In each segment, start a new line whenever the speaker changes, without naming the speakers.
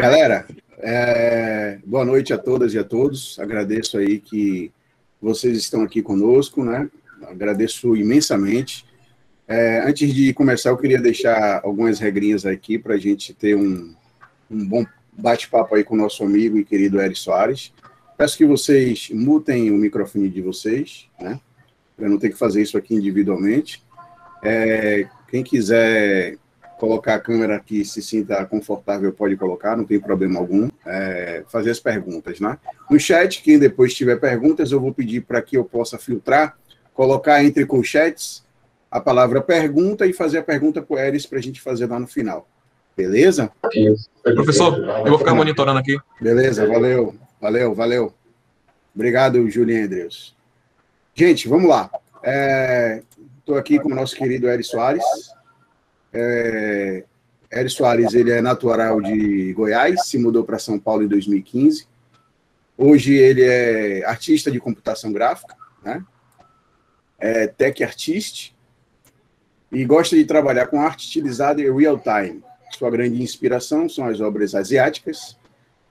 Galera,
é, boa noite a todas e a todos. Agradeço aí que vocês estão aqui conosco, né? Agradeço imensamente. É, antes de começar, eu queria deixar algumas regrinhas aqui para a gente ter um, um bom bate-papo aí com o nosso amigo e querido Eric Soares. Peço que vocês mutem o microfone de vocês, né? Para não ter que fazer isso aqui individualmente. É, quem quiser colocar a câmera que se sinta confortável pode colocar, não tem problema algum. É, fazer as perguntas, né? No chat, quem depois tiver perguntas, eu vou pedir para que eu possa filtrar, colocar entre colchetes a palavra pergunta e fazer a pergunta para o Eris para a gente fazer lá no final. Beleza? Oi, professor, eu vou ficar monitorando aqui. Beleza, valeu, valeu, valeu. Obrigado, Julian Andrews. Gente, vamos lá. Estou é, aqui com o nosso querido Eris Soares. É, Eri Soares ele é natural de Goiás, se mudou para São Paulo em 2015. Hoje ele é artista de computação gráfica, né? é tech artist e gosta de trabalhar com arte estilizada em real time. Sua grande inspiração são as obras asiáticas,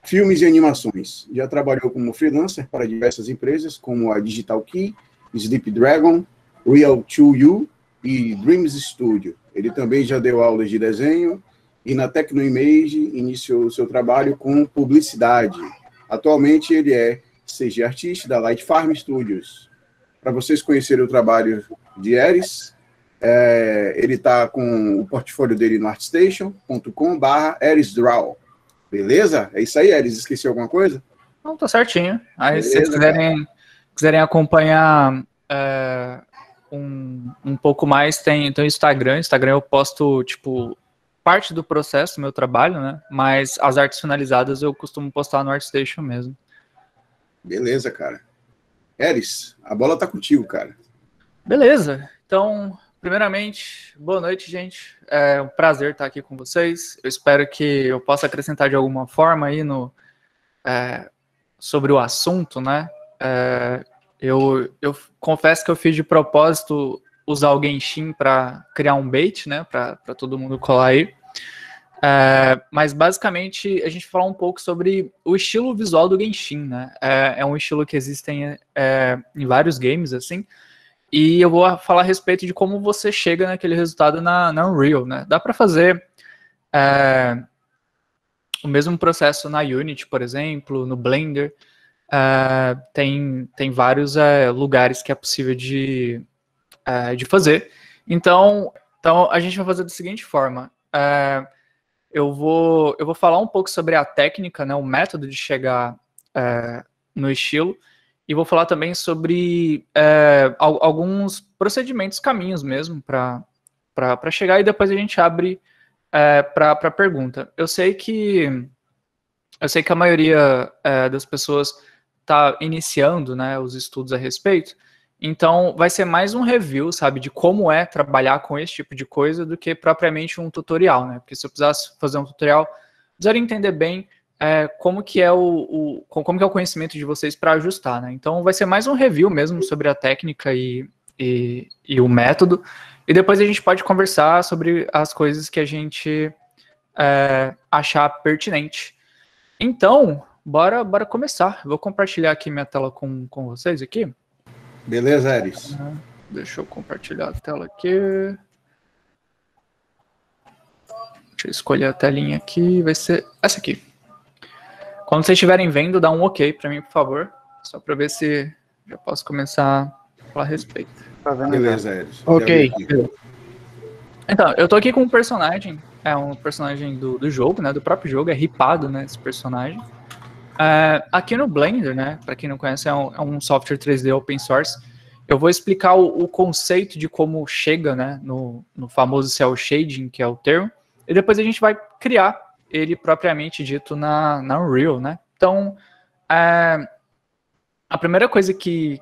filmes e animações. Já trabalhou como freelancer para diversas empresas, como a Digital Key, Sleep Dragon, Real 2U e Dreams Studio. Ele também já deu aulas de desenho e na Tecnoimage iniciou seu trabalho com publicidade. Atualmente ele é CG Artista da Light Farm Studios. Para vocês conhecerem o trabalho de Eris, é, ele está com o portfólio dele no artstation.com barra erisdraw. Beleza? É isso aí, Eris. Esqueci alguma coisa?
Não, tá certinho. Aí Beleza, se vocês quiserem, quiserem acompanhar é, um, um pouco mais, tem, então Instagram. Instagram eu posto, tipo, parte do processo do meu trabalho, né? Mas as artes finalizadas eu costumo postar no ArtStation mesmo.
Beleza, cara. Eris, a bola tá contigo, cara.
Beleza. Então, primeiramente, boa noite, gente. É um prazer estar aqui com vocês. Eu espero que eu possa acrescentar de alguma forma aí no, é, sobre o assunto, né? É, eu, eu confesso que eu fiz de propósito usar o Genshin para criar um bait, né? Para todo mundo colar aí. É, mas basicamente a gente falar um pouco sobre o estilo visual do Genshin, né? É, é um estilo que existe em, é, em vários games, assim. E eu vou falar a respeito de como você chega naquele resultado na, na Unreal, né? Dá para fazer é, o mesmo processo na Unity, por exemplo, no Blender uh, tem, tem vários uh, lugares que é possível de, uh, de fazer. Então, então, a gente vai fazer da seguinte forma. Eh, eu, vou, eu vou falar um pouco sobre a técnica, né, o método de chegar no estilo, e vou falar também sobre alguns procedimentos, caminhos mesmo, para chegar, e depois a gente abre é, para a pergunta. Eu sei que eu sei que a maioria é, das pessoas está iniciando né, os estudos a respeito. Então, vai ser mais um review, sabe, de como é trabalhar com esse tipo de coisa do que propriamente um tutorial, né? Porque se eu precisasse fazer um tutorial, precisaria entender bem é, como que é o, o, como que é o conhecimento de vocês para ajustar, né? Então, vai ser mais um review mesmo sobre a técnica e, e, e, o método. E depois a gente pode conversar sobre as coisas que a gente é, achar pertinente. Então, bora, bora começar. Vou compartilhar aqui minha tela com, com vocês aqui.
Beleza, Eris. Deixa eu compartilhar
a tela aqui. Deixa eu escolher a telinha aqui, vai ser essa aqui. Quando vocês estiverem vendo, dá um ok para mim, por favor, só para ver se já posso começar a falar a respeito. Tá vendo? Beleza, Eris. Ok. Então, eu tô aqui com um personagem, é um personagem do, do jogo, né, do próprio jogo, é ripado, né, esse personagem. É, aqui no Blender, né, para quem não conhece, é um, é um, software 3D open source. Eu vou explicar o, o conceito de como chega né, no, no, famoso cel shading, que é o termo, e depois a gente vai criar ele propriamente dito na, na Unreal. Né? Então, é, a primeira coisa que,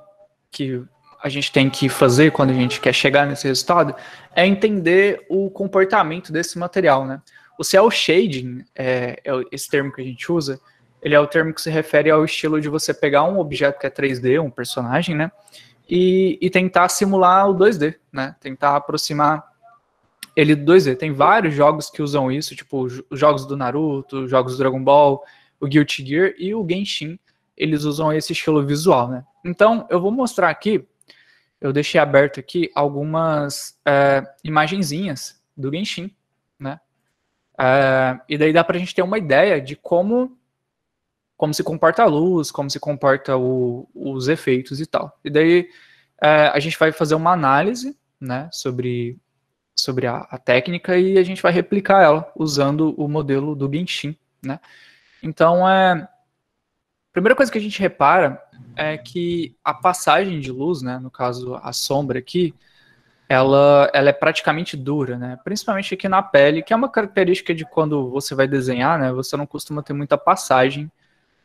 que a gente tem que fazer quando a gente quer chegar nesse resultado é entender o comportamento desse material. Né? O cel shading, é, é esse termo que a gente usa, ele é o termo que se refere ao estilo de você pegar um objeto que é 3D, um personagem, né? E, e tentar simular o 2D, né? Tentar aproximar ele do 2D. Tem vários jogos que usam isso, tipo os jogos do Naruto, jogos do Dragon Ball, o Guilty Gear e o Genshin, eles usam esse estilo visual, né? Então, eu vou mostrar aqui, eu deixei aberto aqui algumas é, imagenzinhas do Genshin, né? É, e daí dá pra gente ter uma ideia de como como se comporta a luz, como se comporta o, os efeitos e tal. E daí é, a gente vai fazer uma análise né, sobre, sobre a, a, técnica e a gente vai replicar ela usando o modelo do Genshin. Né? Então, é, a primeira coisa que a gente repara é que a passagem de luz, né, no caso a sombra aqui, ela, ela é praticamente dura, né? Principalmente aqui na pele, que é uma característica de quando você vai desenhar, né? Você não costuma ter muita passagem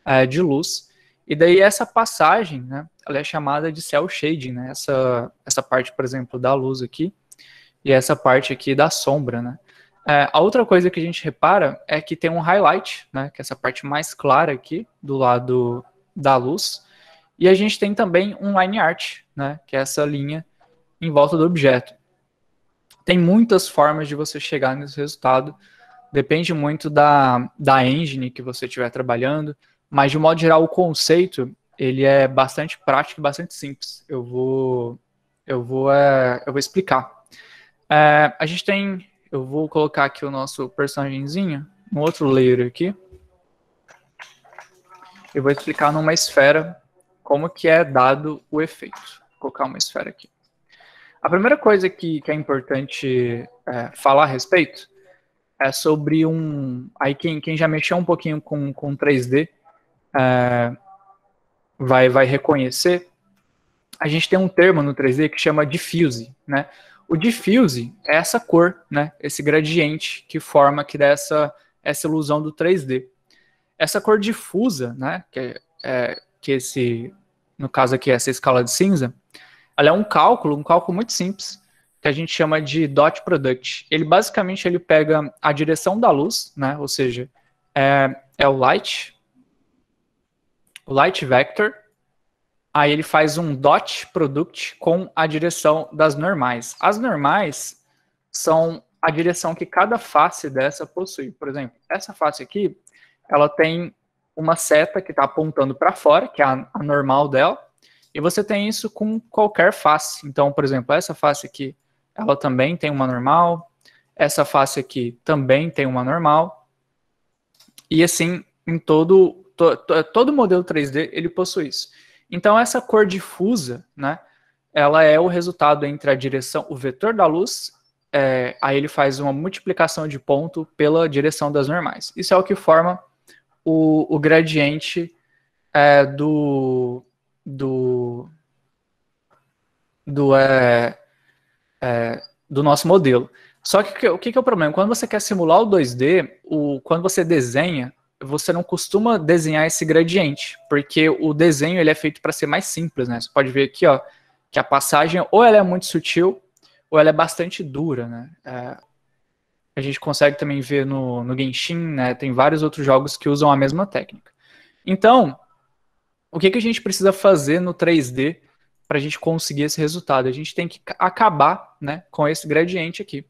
é, de luz. E daí essa passagem, né, ela é chamada de cell shading, né, essa, essa parte, por exemplo, da luz aqui, e essa parte aqui da sombra, né. É, a outra coisa que a gente repara é que tem um highlight, né, que é essa parte mais clara aqui, do lado da luz, e a gente tem também um line art, né, que é essa linha em volta do objeto. Tem muitas formas de você chegar nesse resultado, depende muito da, da engine que você estiver trabalhando, mas, de modo geral, o conceito ele é bastante prático e bastante simples. Eu vou, eu vou, é, eu vou explicar. É, a gente tem, eu vou colocar aqui o nosso personagemzinho, um outro layer aqui. Eu vou explicar numa esfera como que é dado o efeito. Vou colocar uma esfera aqui. A primeira coisa que, que é importante é, falar a respeito é sobre um... Aí quem, quem já mexeu um pouquinho com, com 3D ah, vai, vai reconhecer, a gente tem um termo no 3D que chama diffuse, né? O diffuse é essa cor, né? Esse gradiente que forma, que dá essa, essa ilusão do 3D. Essa cor difusa, né? Que, é, é, que esse, no caso aqui, essa escala de cinza, ela é um cálculo, um cálculo muito simples, que a gente chama de dot product. Ele basicamente ele pega a direção da luz, né? Ou seja, é, é o light, o light vector, aí ele faz um dot product com a direção das normais. As normais são a direção que cada face dessa possui. Por exemplo, essa face aqui, ela tem uma seta que está apontando para fora, que é a, a normal dela, e você tem isso com qualquer face. Então, por exemplo, essa face aqui, ela também tem uma normal, essa face aqui também tem uma normal, e assim em todo to, to, é, todo modelo 3D ele possui isso. Então essa cor difusa, né, ela é o resultado entre a direção, o vetor da luz, é, aí ele faz uma multiplicação de ponto pela direção das normais. Isso é o que forma o, o gradiente é, do do do, é, é do nosso modelo. Só que o que, que é o problema? Quando você quer simular o 2D, o, quando você desenha você não costuma desenhar esse gradiente, porque o desenho ele é feito para ser mais simples, né? Você pode ver aqui, ó, que a passagem ou ela é muito sutil ou ela é bastante dura, né? É, a gente consegue também ver no, no Genshin, né? Tem vários outros jogos que usam a mesma técnica. Então, o que, que a gente precisa fazer no 3D para a gente conseguir esse resultado? A gente tem que acabar né, com esse gradiente aqui.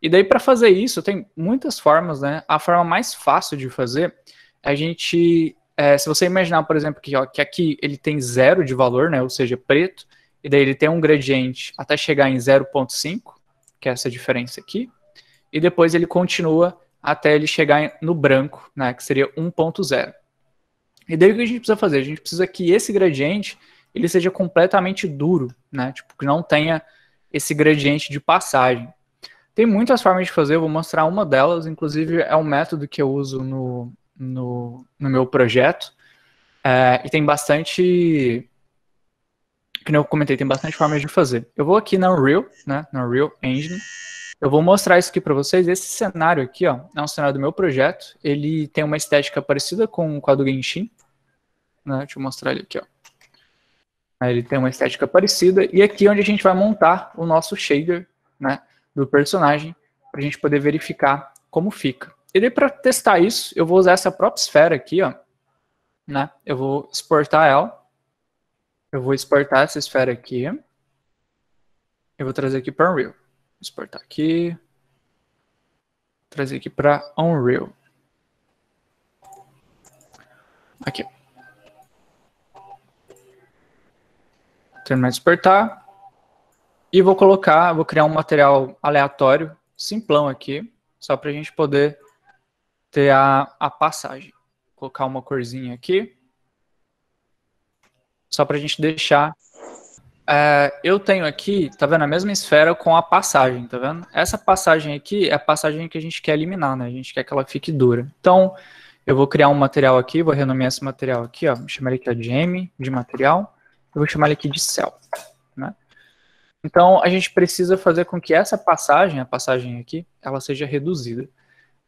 E daí, para fazer isso, tem muitas formas, né? A forma mais fácil de fazer é a gente. É, se você imaginar, por exemplo, que, ó, que aqui ele tem zero de valor, né? Ou seja, preto, e daí ele tem um gradiente até chegar em 0,5, que é essa diferença aqui, e depois ele continua até ele chegar no branco, né? Que seria 1,0. E daí o que a gente precisa fazer? A gente precisa que esse gradiente ele seja completamente duro, né? Tipo, que não tenha esse gradiente de passagem. Tem muitas formas de fazer, eu vou mostrar uma delas, inclusive é um método que eu uso no, no, no meu projeto. É, e tem bastante. Que eu comentei, tem bastante formas de fazer. Eu vou aqui na Unreal, né? Na Unreal Engine. Eu vou mostrar isso aqui para vocês. Esse cenário aqui, ó, é um cenário do meu projeto. Ele tem uma estética parecida com, com a do Genshin. Né? Deixa eu mostrar ele aqui, ó. Ele tem uma estética parecida. E aqui é onde a gente vai montar o nosso shader, né? do personagem para a gente poder verificar como fica. E daí para testar isso, eu vou usar essa própria esfera aqui, ó, né? Eu vou exportar ela. Eu vou exportar essa esfera aqui. Eu vou trazer aqui para Unreal. Exportar aqui. Trazer aqui para Unreal. Aqui. Terminar de exportar. E vou colocar, vou criar um material aleatório, simplão aqui, só para a gente poder ter a, a passagem. Vou colocar uma corzinha aqui, só para a gente deixar. É, eu tenho aqui, tá vendo, a mesma esfera com a passagem, tá vendo? Essa passagem aqui é a passagem que a gente quer eliminar, né? A gente quer que ela fique dura. Então, eu vou criar um material aqui, vou renomear esse material aqui, ó. Vou chamar ele aqui de M, de material. Eu vou chamar ele aqui de cell. Então, a gente precisa fazer com que essa passagem, a passagem aqui, ela seja reduzida.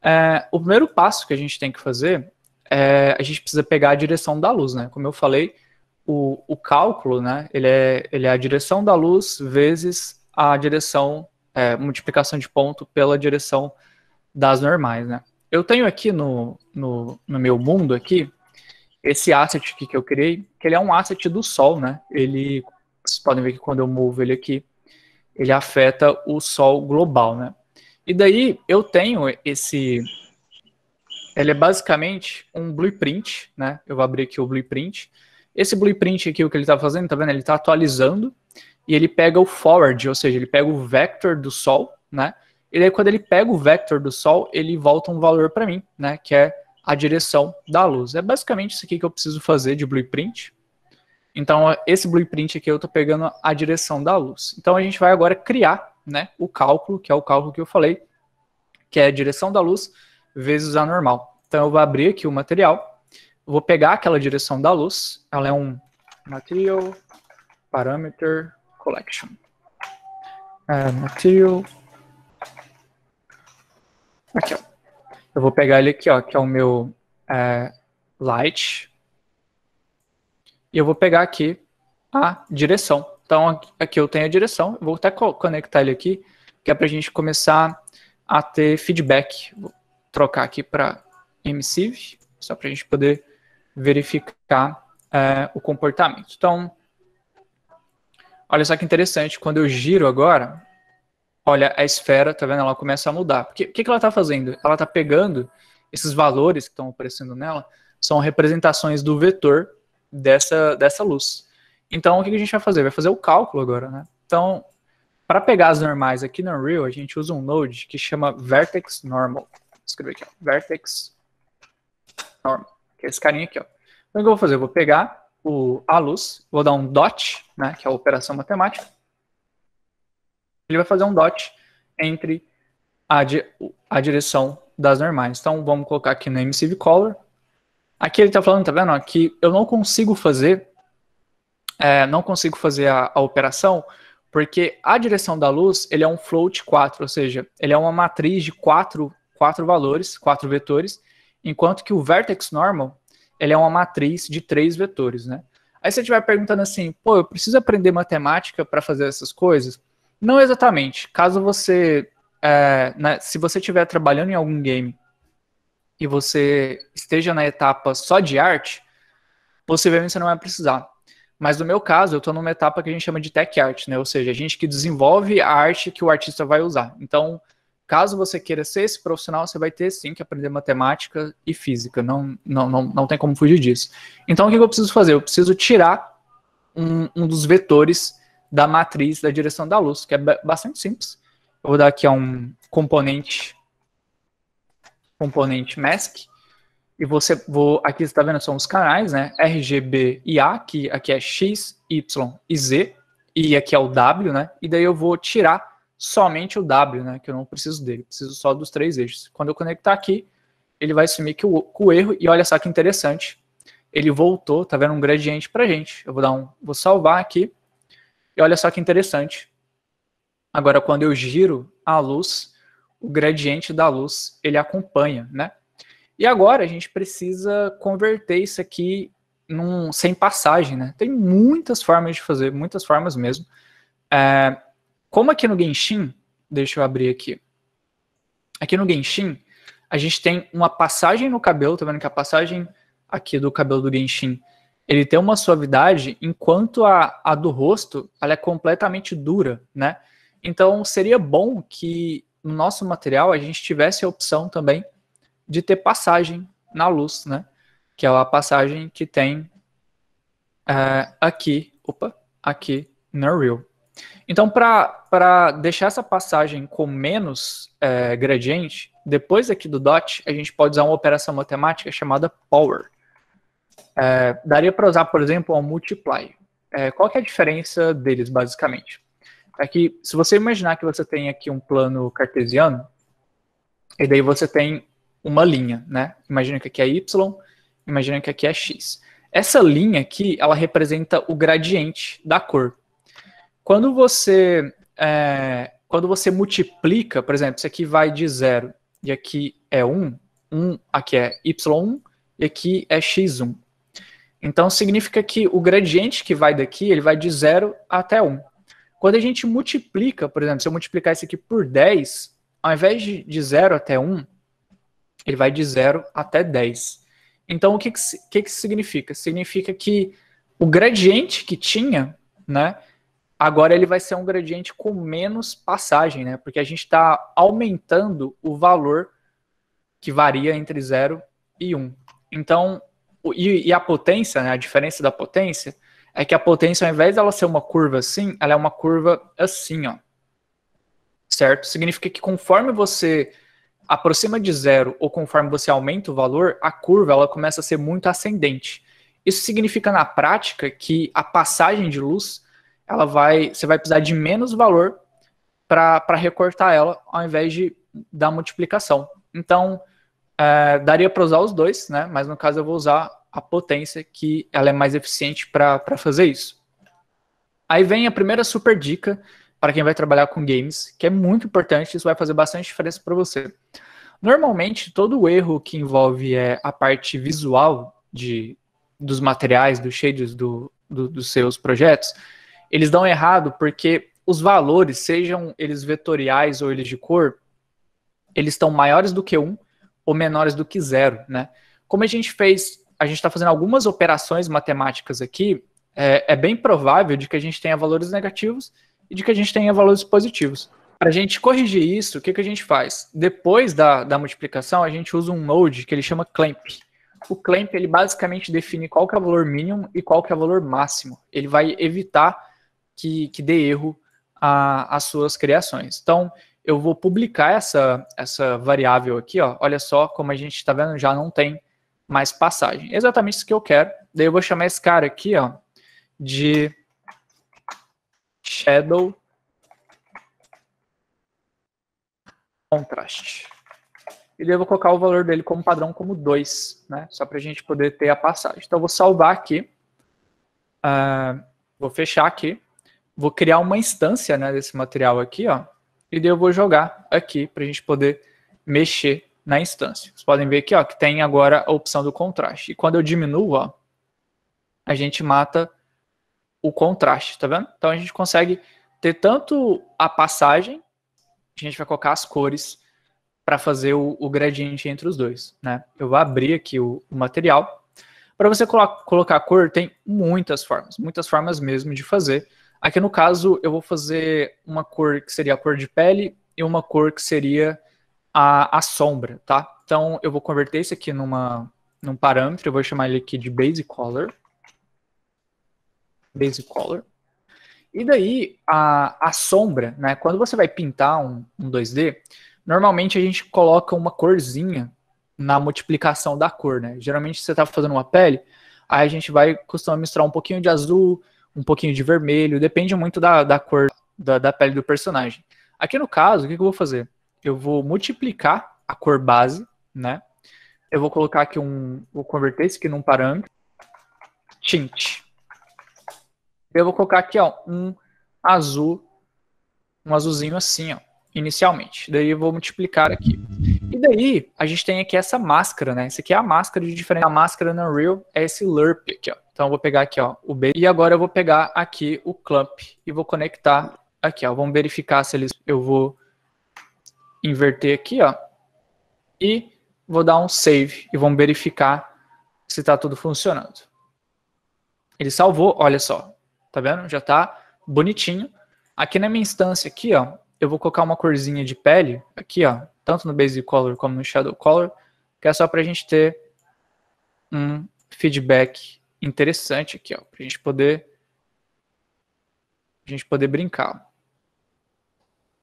É, o primeiro passo que a gente tem que fazer é a gente precisa pegar a direção da luz, né? Como eu falei, o, o cálculo, né? Ele é, ele é a direção da luz vezes a direção, é, multiplicação de ponto pela direção das normais, né? Eu tenho aqui no, no, no meu mundo aqui, esse asset que eu criei, que ele é um asset do Sol, né? Ele, vocês podem ver que quando eu movo ele aqui, ele afeta o Sol global, né? E daí eu tenho esse, ele é basicamente um blueprint, né? Eu vou abrir aqui o blueprint. Esse blueprint aqui, o que ele está fazendo, tá vendo? Ele está atualizando e ele pega o forward, ou seja, ele pega o vector do Sol, né? E daí quando ele pega o vector do Sol, ele volta um valor para mim, né? Que é a direção da luz. É basicamente isso aqui que eu preciso fazer de blueprint. Então, esse blueprint aqui eu estou pegando a direção da luz. Então, a gente vai agora criar né, o cálculo, que é o cálculo que eu falei, que é a direção da luz vezes a normal. Então, eu vou abrir aqui o material, vou pegar aquela direção da luz, ela é um material parameter collection. É, material... Aqui, ó. Eu vou pegar ele aqui, ó, que é o meu é, light e eu vou pegar aqui a direção. Então, aqui eu tenho a direção. Vou até conectar ele aqui, que é para a gente começar a ter feedback. Vou trocar aqui para MCV, só para a gente poder verificar é, o comportamento. Então, olha só que interessante. Quando eu giro agora, olha, a esfera, tá vendo? Ela começa a mudar. O que, que ela está fazendo? Ela está pegando esses valores que estão aparecendo nela, são representações do vetor dessa, dessa luz. Então, o que a gente vai fazer? Vai fazer o cálculo agora, né? Então, para pegar as normais aqui no Unreal, a gente usa um node que chama Vertex Normal. Vou escrever aqui, ó. Vertex Normal. Que é esse carinha aqui, ó. Então, o que eu vou fazer? Eu vou pegar o, a luz, vou dar um dot, né, que é a operação matemática. Ele vai fazer um dot entre a, di, a direção das normais. Então, vamos colocar aqui no MCV Color, Aqui ele está falando, tá vendo? Que eu não consigo fazer, é, não consigo fazer a, a, operação, porque a direção da luz ele é um float 4, ou seja, ele é uma matriz de quatro, quatro valores, quatro vetores, enquanto que o vertex normal ele é uma matriz de três vetores, né? Aí você estiver perguntando assim, pô, eu preciso aprender matemática para fazer essas coisas? Não exatamente. Caso você, é, né, se você estiver trabalhando em algum game e você esteja na etapa só de arte, possivelmente você não vai precisar. Mas no meu caso, eu estou numa etapa que a gente chama de tech art, né? Ou seja, a gente que desenvolve a arte que o artista vai usar. Então, caso você queira ser esse profissional, você vai ter sim que aprender matemática e física. Não, não, não, não tem como fugir disso. Então, o que eu preciso fazer? Eu preciso tirar um, um dos vetores da matriz da direção da luz, que é bastante simples. Eu vou dar aqui um componente componente mask. E você, vou, aqui você está vendo são os canais, né? RGB e A, que aqui é X, Y e Z, e aqui é o W, né? E daí eu vou tirar somente o W, né? Que eu não preciso dele, preciso só dos três eixos. Quando eu conectar aqui, ele vai sumir com o erro, e olha só que interessante. Ele voltou, tá vendo um gradiente pra gente. Eu vou dar um, vou salvar aqui. E olha só que interessante. Agora, quando eu giro a luz, o gradiente da luz ele acompanha, né? E agora a gente precisa converter isso aqui num, sem passagem, né? Tem muitas formas de fazer, muitas formas mesmo. É, como aqui no Genshin, deixa eu abrir aqui. Aqui no Genshin, a gente tem uma passagem no cabelo, tá vendo que a passagem aqui do cabelo do Genshin, ele tem uma suavidade, enquanto a, a do rosto, ela é completamente dura, né? Então seria bom que no nosso material a gente tivesse a opção também de ter passagem na luz, né? Que é a passagem que tem é, aqui, opa, aqui no Real. Então, para deixar essa passagem com menos é, gradiente, depois aqui do dot, a gente pode usar uma operação matemática chamada power. É, daria para usar, por exemplo, o um multiply. É, qual que é a diferença deles, basicamente? é que se você imaginar que você tem aqui um plano cartesiano, e daí você tem uma linha, né? Imagina que aqui é y, imagina que aqui é x. Essa linha aqui, ela representa o gradiente da cor. Quando você, é, quando você multiplica, por exemplo, isso aqui vai de zero e aqui é 1, 1 aqui é y1 e aqui é x1. Então significa que o gradiente que vai daqui, ele vai de zero até 1. Quando a gente multiplica, por exemplo, se eu multiplicar isso aqui por 10, ao invés de, 0 até 1, ele vai de 0 até 10. Então, o que, que, que, que significa? Significa que o gradiente que tinha, né, agora ele vai ser um gradiente com menos passagem, né, porque a gente está aumentando o valor que varia entre 0 e 1. Então, e, e, a potência, né, a diferença da potência, é que a potência, ao invés dela ser uma curva assim, ela é uma curva assim, ó. Certo? Significa que conforme você aproxima de zero ou conforme você aumenta o valor, a curva ela começa a ser muito ascendente. Isso significa na prática que a passagem de luz, ela vai, você vai precisar de menos valor para recortar ela, ao invés de da multiplicação. Então, é, daria para usar os dois, né? Mas no caso eu vou usar a potência que ela é mais eficiente para fazer isso. Aí vem a primeira super dica para quem vai trabalhar com games, que é muito importante, isso vai fazer bastante diferença para você. Normalmente, todo erro que envolve é, a parte visual de, dos materiais, dos shaders do, do, dos seus projetos, eles dão errado porque os valores, sejam eles vetoriais ou eles de cor, eles estão maiores do que 1 ou menores do que 0, né? Como a gente fez a gente está fazendo algumas operações matemáticas aqui, é, é, bem provável de que a gente tenha valores negativos e de que a gente tenha valores positivos. Para a gente corrigir isso, o que, que a gente faz? Depois da, da multiplicação, a gente usa um node que ele chama clamp. O clamp ele basicamente define qual que é o valor mínimo e qual que é o valor máximo. Ele vai evitar que, que dê erro a, as suas criações. Então, eu vou publicar essa, essa variável aqui, ó. olha só como a gente está vendo, já não tem mais passagem. Exatamente isso que eu quero. Daí eu vou chamar esse cara aqui, ó, de shadow contrast. E daí eu vou colocar o valor dele como padrão como 2, né? Só para a gente poder ter a passagem. Então eu vou salvar aqui. Uh, vou fechar aqui. Vou criar uma instância né, desse material aqui, ó. E daí eu vou jogar aqui para a gente poder mexer na instância. Vocês podem ver aqui ó, que tem agora a opção do contraste. E quando eu diminuo, ó, a gente mata o contraste, tá vendo? Então a gente consegue ter tanto a passagem, a gente vai colocar as cores para fazer o, o, gradiente entre os dois, né? Eu vou abrir aqui o, o material. Para você colo colocar a cor, tem muitas formas, muitas formas mesmo de fazer. Aqui no caso, eu vou fazer uma cor que seria a cor de pele e uma cor que seria a, a sombra, tá? Então eu vou converter isso aqui numa, num parâmetro, eu vou chamar ele aqui de base color. Base color. E daí a, a sombra, né? Quando você vai pintar um, um 2D, normalmente a gente coloca uma corzinha na multiplicação da cor, né? Geralmente você está fazendo uma pele, aí a gente vai costumar misturar um pouquinho de azul, um pouquinho de vermelho, depende muito da, da cor da, da pele do personagem. Aqui no caso, o que, que eu vou fazer? eu vou multiplicar a cor base, né? Eu vou colocar aqui um, vou converter isso aqui num parâmetro, tint. Eu vou colocar aqui, ó, um azul, um azulzinho assim, ó, inicialmente. Daí eu vou multiplicar aqui. E daí a gente tem aqui essa máscara, né? Isso aqui é a máscara de diferença. A máscara no Unreal é esse LURP aqui, ó. Então eu vou pegar aqui, ó, o B. E agora eu vou pegar aqui o clump e vou conectar aqui, ó. Vamos verificar se eles... Eu vou inverter aqui, ó, e vou dar um save e vamos verificar se está tudo funcionando. Ele salvou, olha só, tá vendo? Já está bonitinho. Aqui na minha instância aqui, ó, eu vou colocar uma corzinha de pele aqui, ó, tanto no Basic Color como no Shadow Color, que é só para a gente ter um feedback interessante aqui, ó, para a gente poder a gente poder brincar.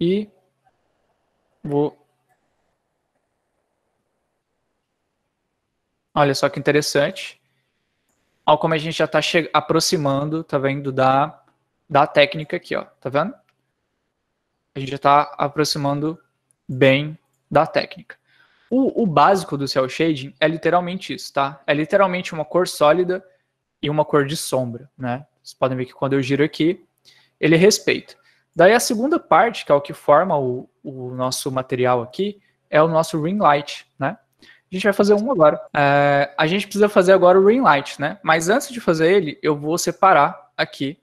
E Vou... Olha só que interessante. Olha como a gente já está aproximando, tá vendo, da, da técnica aqui, ó. Tá vendo? A gente já está aproximando bem da técnica. O, o, básico do cel shading é literalmente isso, tá? É literalmente uma cor sólida e uma cor de sombra, né? Vocês podem ver que quando eu giro aqui, ele respeita. Daí a segunda parte, que é o que forma o, o nosso material aqui, é o nosso ring light, né? A gente vai fazer um agora. É, a gente precisa fazer agora o ring light, né? Mas antes de fazer ele, eu vou separar aqui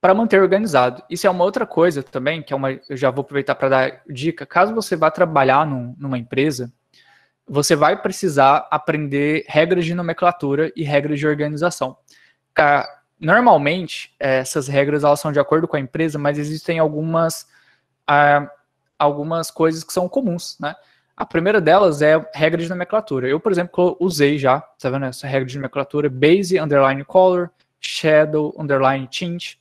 para manter organizado. Isso é uma outra coisa também, que é uma, eu já vou aproveitar para dar dica. Caso você vá trabalhar num, numa empresa, você vai precisar aprender regras de nomenclatura e regras de organização normalmente é, essas regras elas são de acordo com a empresa, mas existem algumas ah, algumas coisas que são comuns, né? A primeira delas é regra de nomenclatura. Eu, por exemplo, usei já, tá vendo essa regra de nomenclatura? Base, underline color, shadow, underline tint,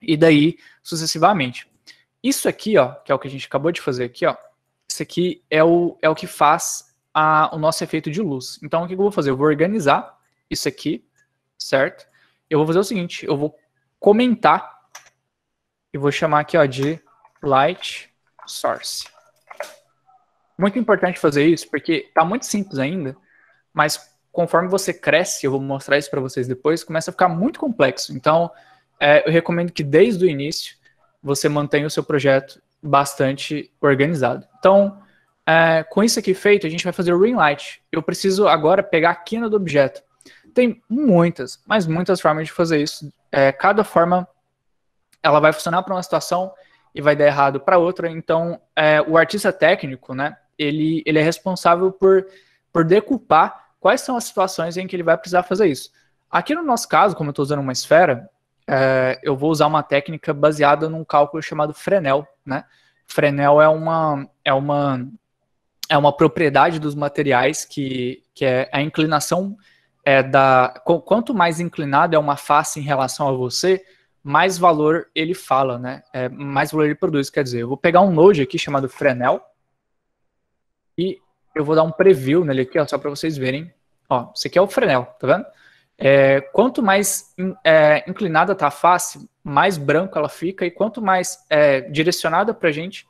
e daí sucessivamente. Isso aqui, ó, que é o que a gente acabou de fazer aqui, ó, isso aqui é o, é o que faz a, o nosso efeito de luz. Então, o que eu vou fazer? Eu vou organizar isso aqui, certo? Eu vou fazer o seguinte, eu vou comentar e vou chamar aqui ó, de light source. Muito importante fazer isso, porque tá muito simples ainda, mas conforme você cresce, eu vou mostrar isso para vocês depois, começa a ficar muito complexo. Então, é, eu recomendo que desde o início você mantenha o seu projeto bastante organizado. Então, é, com isso aqui feito, a gente vai fazer o ring light. Eu preciso agora pegar a quina do objeto. Tem muitas, mas muitas formas de fazer isso. É, cada forma ela vai funcionar para uma situação e vai dar errado para outra. Então, é, o artista técnico, né, ele, ele é responsável por, por decupar quais são as situações em que ele vai precisar fazer isso. Aqui no nosso caso, como eu estou usando uma esfera, é, eu vou usar uma técnica baseada num cálculo chamado Fresnel, né? Fresnel é uma, é uma, é uma propriedade dos materiais que, que é a inclinação é da. Quanto mais inclinado é uma face em relação a você, mais valor ele fala, né? É, mais valor ele produz. Quer dizer, eu vou pegar um Node aqui chamado Fresnel e eu vou dar um preview nele aqui, ó, só para vocês verem. Ó, esse aqui é o Fresnel, tá vendo? É, quanto mais in, é, inclinada tá a face, mais branco ela fica e quanto mais é, direcionada para gente,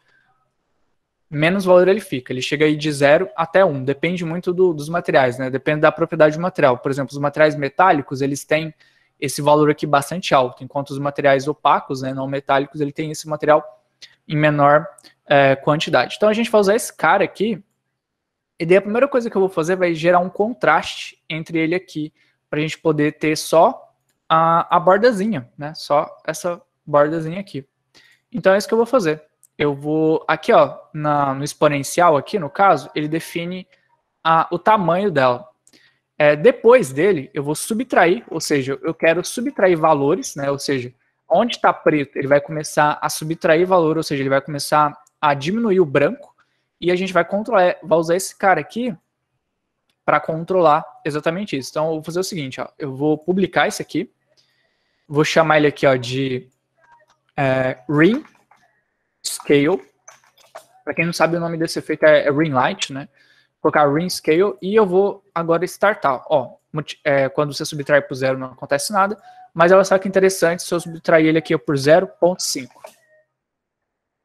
menos valor ele fica. Ele chega aí de 0 até 1, um. depende muito do, dos materiais, né? Depende da propriedade do material. Por exemplo, os materiais metálicos, eles têm esse valor aqui bastante alto, enquanto os materiais opacos, né, não metálicos, ele tem esse material em menor é, quantidade. Então a gente vai usar esse cara aqui, e daí a primeira coisa que eu vou fazer vai gerar um contraste entre ele aqui, para a gente poder ter só a, a bordazinha, né? Só essa bordazinha aqui. Então é isso que eu vou fazer eu vou aqui, ó, na, no exponencial aqui, no caso, ele define a, o tamanho dela. É, depois dele, eu vou subtrair, ou seja, eu quero subtrair valores, né? Ou seja, onde está preto, ele vai começar a subtrair valor, ou seja, ele vai começar a diminuir o branco e a gente vai controlar, vai usar esse cara aqui para controlar exatamente isso. Então, eu vou fazer o seguinte, ó, eu vou publicar esse aqui, vou chamar ele aqui ó, de é, ring Scale. Para quem não sabe, o nome desse efeito é, é Ring Light, né? Vou colocar Ring Scale e eu vou agora startar. Ó, é, quando você subtrair por zero não acontece nada, mas olha só que interessante se eu subtrair ele aqui por 0.5.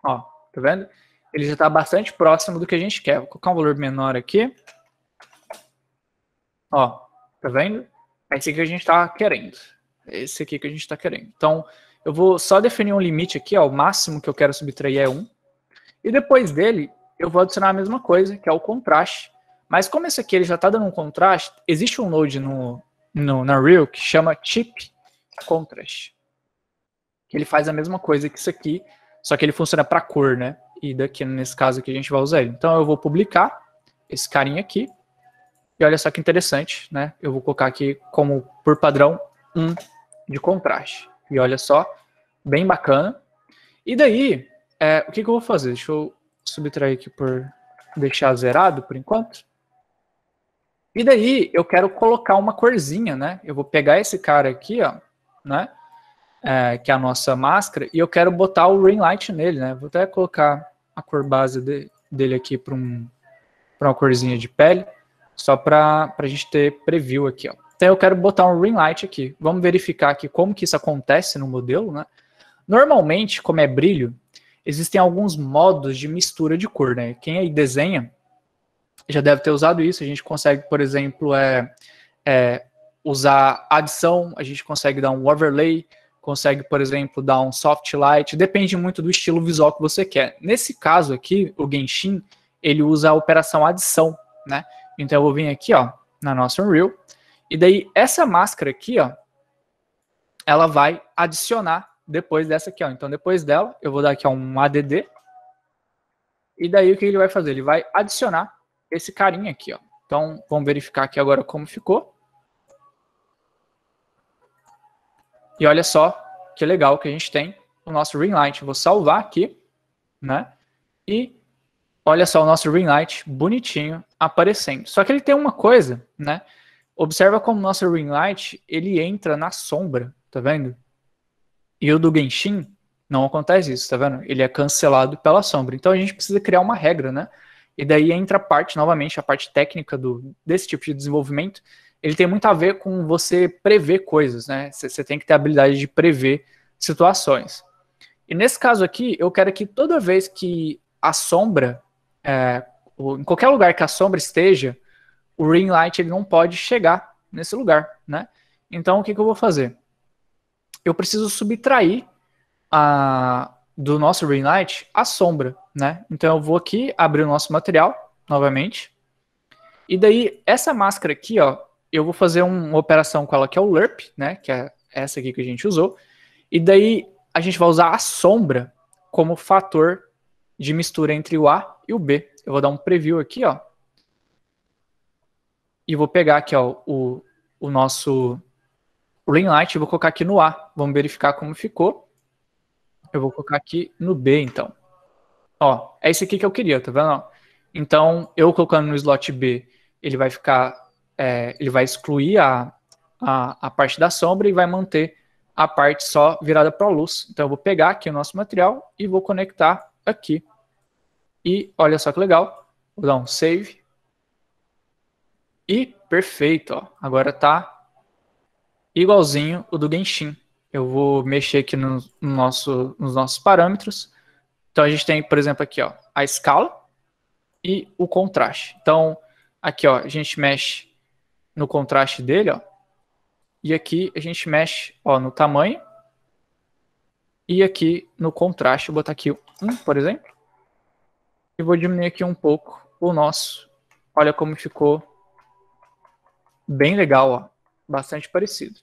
Ó, tá vendo? Ele já está bastante próximo do que a gente quer. Vou colocar um valor menor aqui. Ó, tá vendo? É esse aqui que a gente está querendo. É esse aqui que a gente está querendo. Então, eu vou só definir um limite aqui, ó, o máximo que eu quero subtrair é 1. E depois dele, eu vou adicionar a mesma coisa, que é o contraste. Mas como esse aqui ele já está dando um contraste, existe um node no, no, na Real que chama chip contrast. Que ele faz a mesma coisa que isso aqui, só que ele funciona para cor, né? E daqui, nesse caso aqui, a gente vai usar ele. Então eu vou publicar esse carinha aqui. E olha só que interessante, né? Eu vou colocar aqui como, por padrão, 1 de contraste. E olha só, bem bacana. E daí, é, o que, que eu vou fazer? Deixa eu subtrair aqui por deixar zerado por enquanto. E daí eu quero colocar uma corzinha, né? Eu vou pegar esse cara aqui, ó, né? É, que é a nossa máscara, e eu quero botar o ring light nele, né? Vou até colocar a cor base de, dele aqui para um, uma corzinha de pele, só para a gente ter preview aqui, ó. Então eu quero botar um ring light aqui. Vamos verificar aqui como que isso acontece no modelo, né? Normalmente, como é brilho, existem alguns modos de mistura de cor, né? Quem aí desenha já deve ter usado isso. A gente consegue, por exemplo, é, é usar adição, a gente consegue dar um overlay, consegue, por exemplo, dar um soft light, depende muito do estilo visual que você quer. Nesse caso aqui, o Genshin, ele usa a operação adição, né? Então eu vou vir aqui, ó, na nossa Unreal, e daí essa máscara aqui, ó, ela vai adicionar depois dessa aqui, ó. Então depois dela, eu vou dar aqui ó, um ADD. E daí o que ele vai fazer? Ele vai adicionar esse carinha aqui, ó. Então vamos verificar aqui agora como ficou. E olha só que legal que a gente tem o nosso ring light. Vou salvar aqui, né? E olha só o nosso ring light bonitinho aparecendo. Só que ele tem uma coisa, né? Observa como nosso ring light ele entra na sombra, tá vendo? E o do Genshin não acontece isso, tá vendo? Ele é cancelado pela sombra. Então a gente precisa criar uma regra, né? E daí entra a parte, novamente, a parte técnica do, desse tipo de desenvolvimento. Ele tem muito a ver com você prever coisas, né? Você tem que ter a habilidade de prever situações. E nesse caso aqui, eu quero que toda vez que a sombra, é, em qualquer lugar que a sombra esteja, o ring light ele não pode chegar nesse lugar, né? Então o que, que eu vou fazer? Eu preciso subtrair a, do nosso ring light a sombra, né? Então eu vou aqui abrir o nosso material novamente. E daí essa máscara aqui, ó, eu vou fazer uma operação com ela que é o lerp, né? Que é essa aqui que a gente usou. E daí a gente vai usar a sombra como fator de mistura entre o A e o B. Eu vou dar um preview aqui, ó. E vou pegar aqui ó, o, o nosso Rainlight e vou colocar aqui no A. Vamos verificar como ficou. Eu vou colocar aqui no B, então. Ó, é esse aqui que eu queria, tá vendo? Então, eu colocando no slot B, ele vai ficar... É, ele vai excluir a, a, a parte da sombra e vai manter a parte só virada para a luz. Então, eu vou pegar aqui o nosso material e vou conectar aqui. E olha só que legal. Vou dar um save. E perfeito, ó. Agora tá igualzinho o do Genshin. Eu vou mexer aqui no, nosso, nos nossos parâmetros. Então a gente tem, por exemplo, aqui ó, a escala e o contraste. Então aqui ó, a gente mexe no contraste dele, ó. E aqui a gente mexe ó, no tamanho. E aqui no contraste, vou botar aqui 1, por exemplo. E vou diminuir aqui um pouco o nosso. Olha como ficou bem legal, ó, bastante parecido.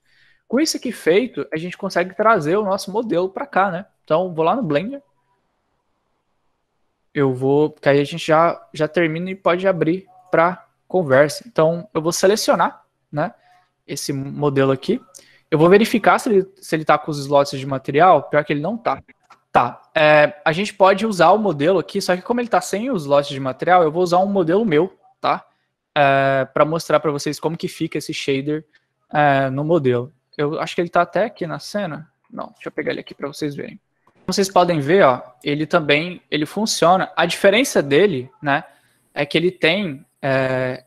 Com isso aqui feito, a gente consegue trazer o nosso modelo para cá, né? Então, vou lá no Blender. Eu vou, que aí a gente já, já termina e pode abrir para conversa. Então, eu vou selecionar, né, esse modelo aqui. Eu vou verificar se ele, se ele tá com os slots de material. Pior que ele não está Tá. É, a gente pode usar o modelo aqui, só que como ele está sem os slots de material, eu vou usar um modelo meu, tá? uh, eh, para mostrar para vocês como que fica esse shader uh, no modelo. Eu acho que ele está até aqui na cena. Não, deixa eu pegar ele aqui para vocês verem. Como vocês podem ver, ó, ele também ele funciona. A diferença dele, né, é que ele tem é,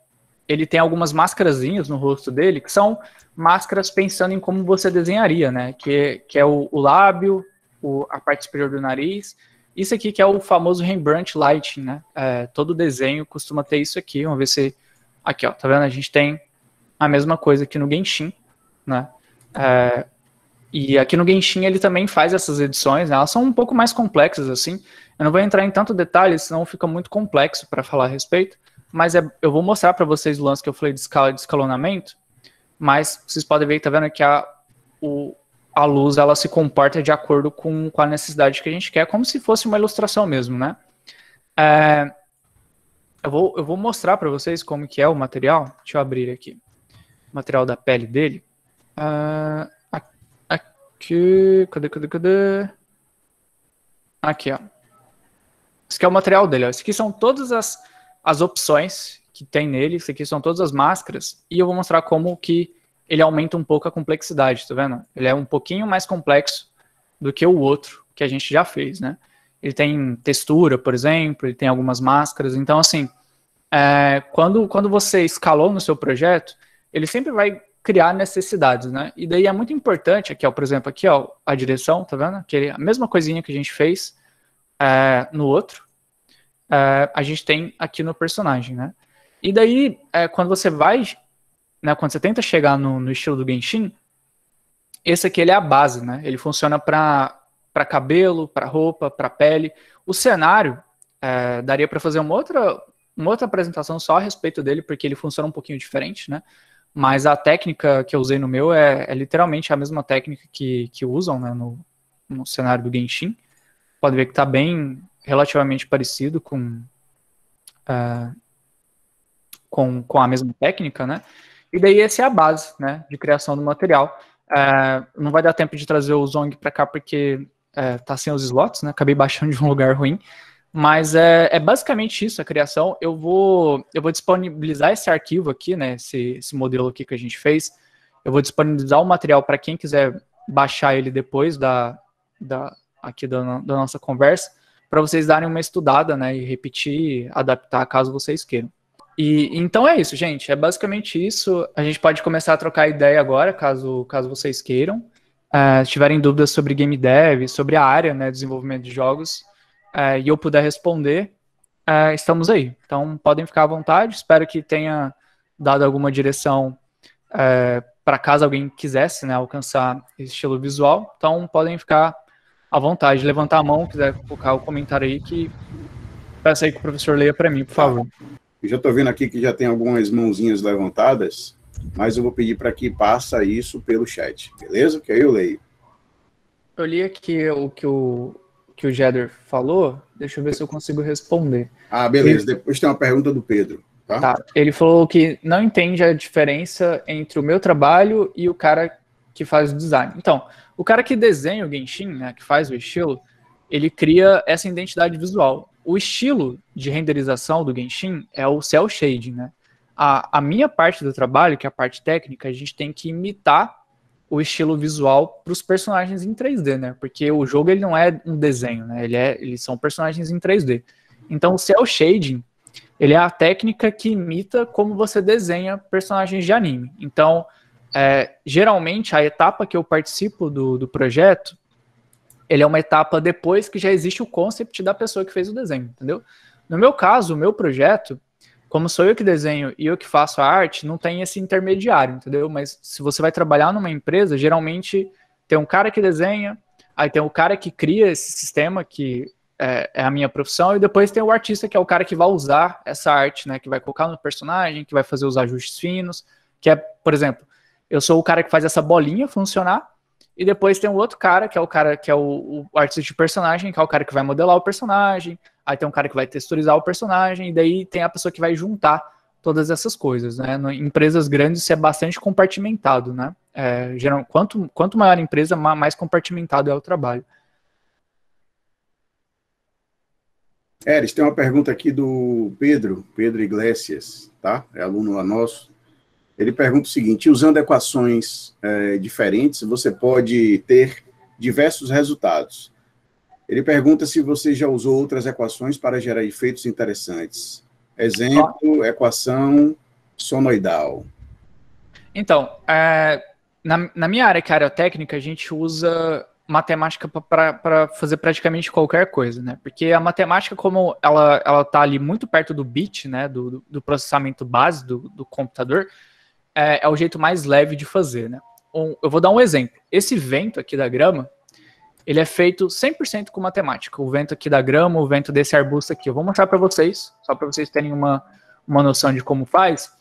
ele tem algumas máscarazinhas no rosto dele que são máscaras pensando em como você desenharia, né? Que, que é o, o lábio, o, a parte superior do nariz. Isso aqui que é o famoso Rembrandt Lighting, né? É, todo desenho costuma ter isso aqui. Vamos ver se Aqui, ó, tá vendo? A gente tem a mesma coisa aqui no Genshin, né? É, e aqui no Genshin ele também faz essas edições, né? elas são um pouco mais complexas, assim. Eu não vou entrar em tanto detalhe, senão fica muito complexo para falar a respeito, mas é, eu vou mostrar para vocês o lance que eu falei de escala de escalonamento, mas vocês podem ver, tá vendo que a, o, a luz ela se comporta de acordo com, com a necessidade que a gente quer, como se fosse uma ilustração mesmo, né? É, eu vou, eu vou mostrar para vocês como que é o material. Deixa eu abrir aqui. O material da pele dele. Uh, aqui, cadê, cadê, cadê? Aqui, ó. Esse aqui é o material dele, ó. Esse aqui são todas as, as opções que tem nele. Esse aqui são todas as máscaras. E eu vou mostrar como que ele aumenta um pouco a complexidade, tá vendo? Ele é um pouquinho mais complexo do que o outro que a gente já fez, né? ele tem textura, por exemplo, ele tem algumas máscaras. Então, assim, é, quando, quando você escalou no seu projeto, ele sempre vai criar necessidades, né? E daí é muito importante, aqui, ó, por exemplo, aqui, ó, a direção, tá vendo? Que é a mesma coisinha que a gente fez é, no outro, é, a gente tem aqui no personagem, né? E daí, é, quando você vai, né, quando você tenta chegar no, no estilo do Genshin, esse aqui ele é a base, né? Ele funciona para para cabelo, para roupa, para pele. O cenário é, daria para fazer uma outra, uma outra apresentação só a respeito dele, porque ele funciona um pouquinho diferente, né? Mas a técnica que eu usei no meu é, é literalmente a mesma técnica que, que usam né, no, no cenário do Genshin. Pode ver que está bem relativamente parecido com, uh, com, com a mesma técnica, né? E daí essa é a base né, de criação do material. Uh, não vai dar tempo de trazer o Zong para cá porque é, tá sem os slots, né? Acabei baixando de um lugar ruim. Mas é, é, basicamente isso a criação. Eu vou, eu vou disponibilizar esse arquivo aqui, né? Esse, esse modelo aqui que a gente fez. Eu vou disponibilizar o material para quem quiser baixar ele depois da, da aqui da, da nossa conversa, para vocês darem uma estudada, né? E repetir, adaptar caso vocês queiram. E então é isso, gente. É basicamente isso. A gente pode começar a trocar ideia agora, caso caso vocês queiram uh, tiverem dúvidas sobre game dev, sobre a área, né, desenvolvimento de jogos, é, e eu puder responder, é, estamos aí. Então podem ficar à vontade. Espero que tenha dado alguma direção para caso alguém quisesse, né, alcançar esse estilo visual. Então podem ficar à vontade, levantar a mão, quiser colocar o comentário aí que peça aí que o professor leia para mim, por favor.
Eu já estou vendo aqui que já tem algumas mãozinhas levantadas mas eu vou pedir para que passa isso pelo chat, beleza? Que aí eu leio.
Eu li aqui o que o, que o Jeder falou, deixa eu ver se eu consigo responder.
Ah, beleza. Ele... Depois tem uma pergunta do Pedro.
Tá? tá? Ele falou que não entende a diferença entre o meu trabalho e o cara que faz o design. Então, o cara que desenha o Genshin, né, que faz o estilo, ele cria essa identidade visual. O estilo de renderização do Genshin é o cel shading, né? a, a minha parte do trabalho, que é a parte técnica, a gente tem que imitar o estilo visual para os personagens em 3D, né? Porque o jogo ele não é um desenho, né? Ele é, eles são personagens em 3D. Então, o é shading, ele é a técnica que imita como você desenha personagens de anime. Então, é, geralmente, a etapa que eu participo do, do projeto, ele é uma etapa depois que já existe o concept da pessoa que fez o desenho, entendeu? No meu caso, o meu projeto, como sou eu que desenho e eu que faço a arte, não tem esse intermediário, entendeu? Mas se você vai trabalhar numa empresa, geralmente tem um cara que desenha, aí tem o cara que cria esse sistema que é, é, a minha profissão, e depois tem o artista que é o cara que vai usar essa arte, né? Que vai colocar no personagem, que vai fazer os ajustes finos, que é, por exemplo, eu sou o cara que faz essa bolinha funcionar, e depois tem o outro cara, que é o cara que é o, o artista de personagem, que é o cara que vai modelar o personagem, aí tem um cara que vai texturizar o personagem, e daí tem a pessoa que vai juntar todas essas coisas, né? Em empresas grandes isso é bastante compartimentado, né? É, geral, quanto, quanto maior a empresa, mais compartimentado é o trabalho.
Eres, tem uma pergunta aqui do Pedro, Pedro Iglesias, tá? É aluno lá nosso. Ele pergunta o seguinte: usando equações é, diferentes, você pode ter diversos resultados. Ele pergunta se você já usou outras equações para gerar efeitos interessantes. Exemplo, equação sonoidal.
Então, é, na, na, minha área, que é a área técnica, a gente usa matemática para fazer praticamente qualquer coisa, né? Porque a matemática, como ela, ela tá ali muito perto do bit, né? Do, do, do processamento base do, do computador, é, é, o jeito mais leve de fazer, né? Um, eu vou dar um exemplo. Esse vento aqui da grama, ele é feito 100% com matemática. O vento aqui da grama, o vento desse arbusto aqui. Eu vou mostrar para vocês, só para vocês terem uma, uma noção de como faz.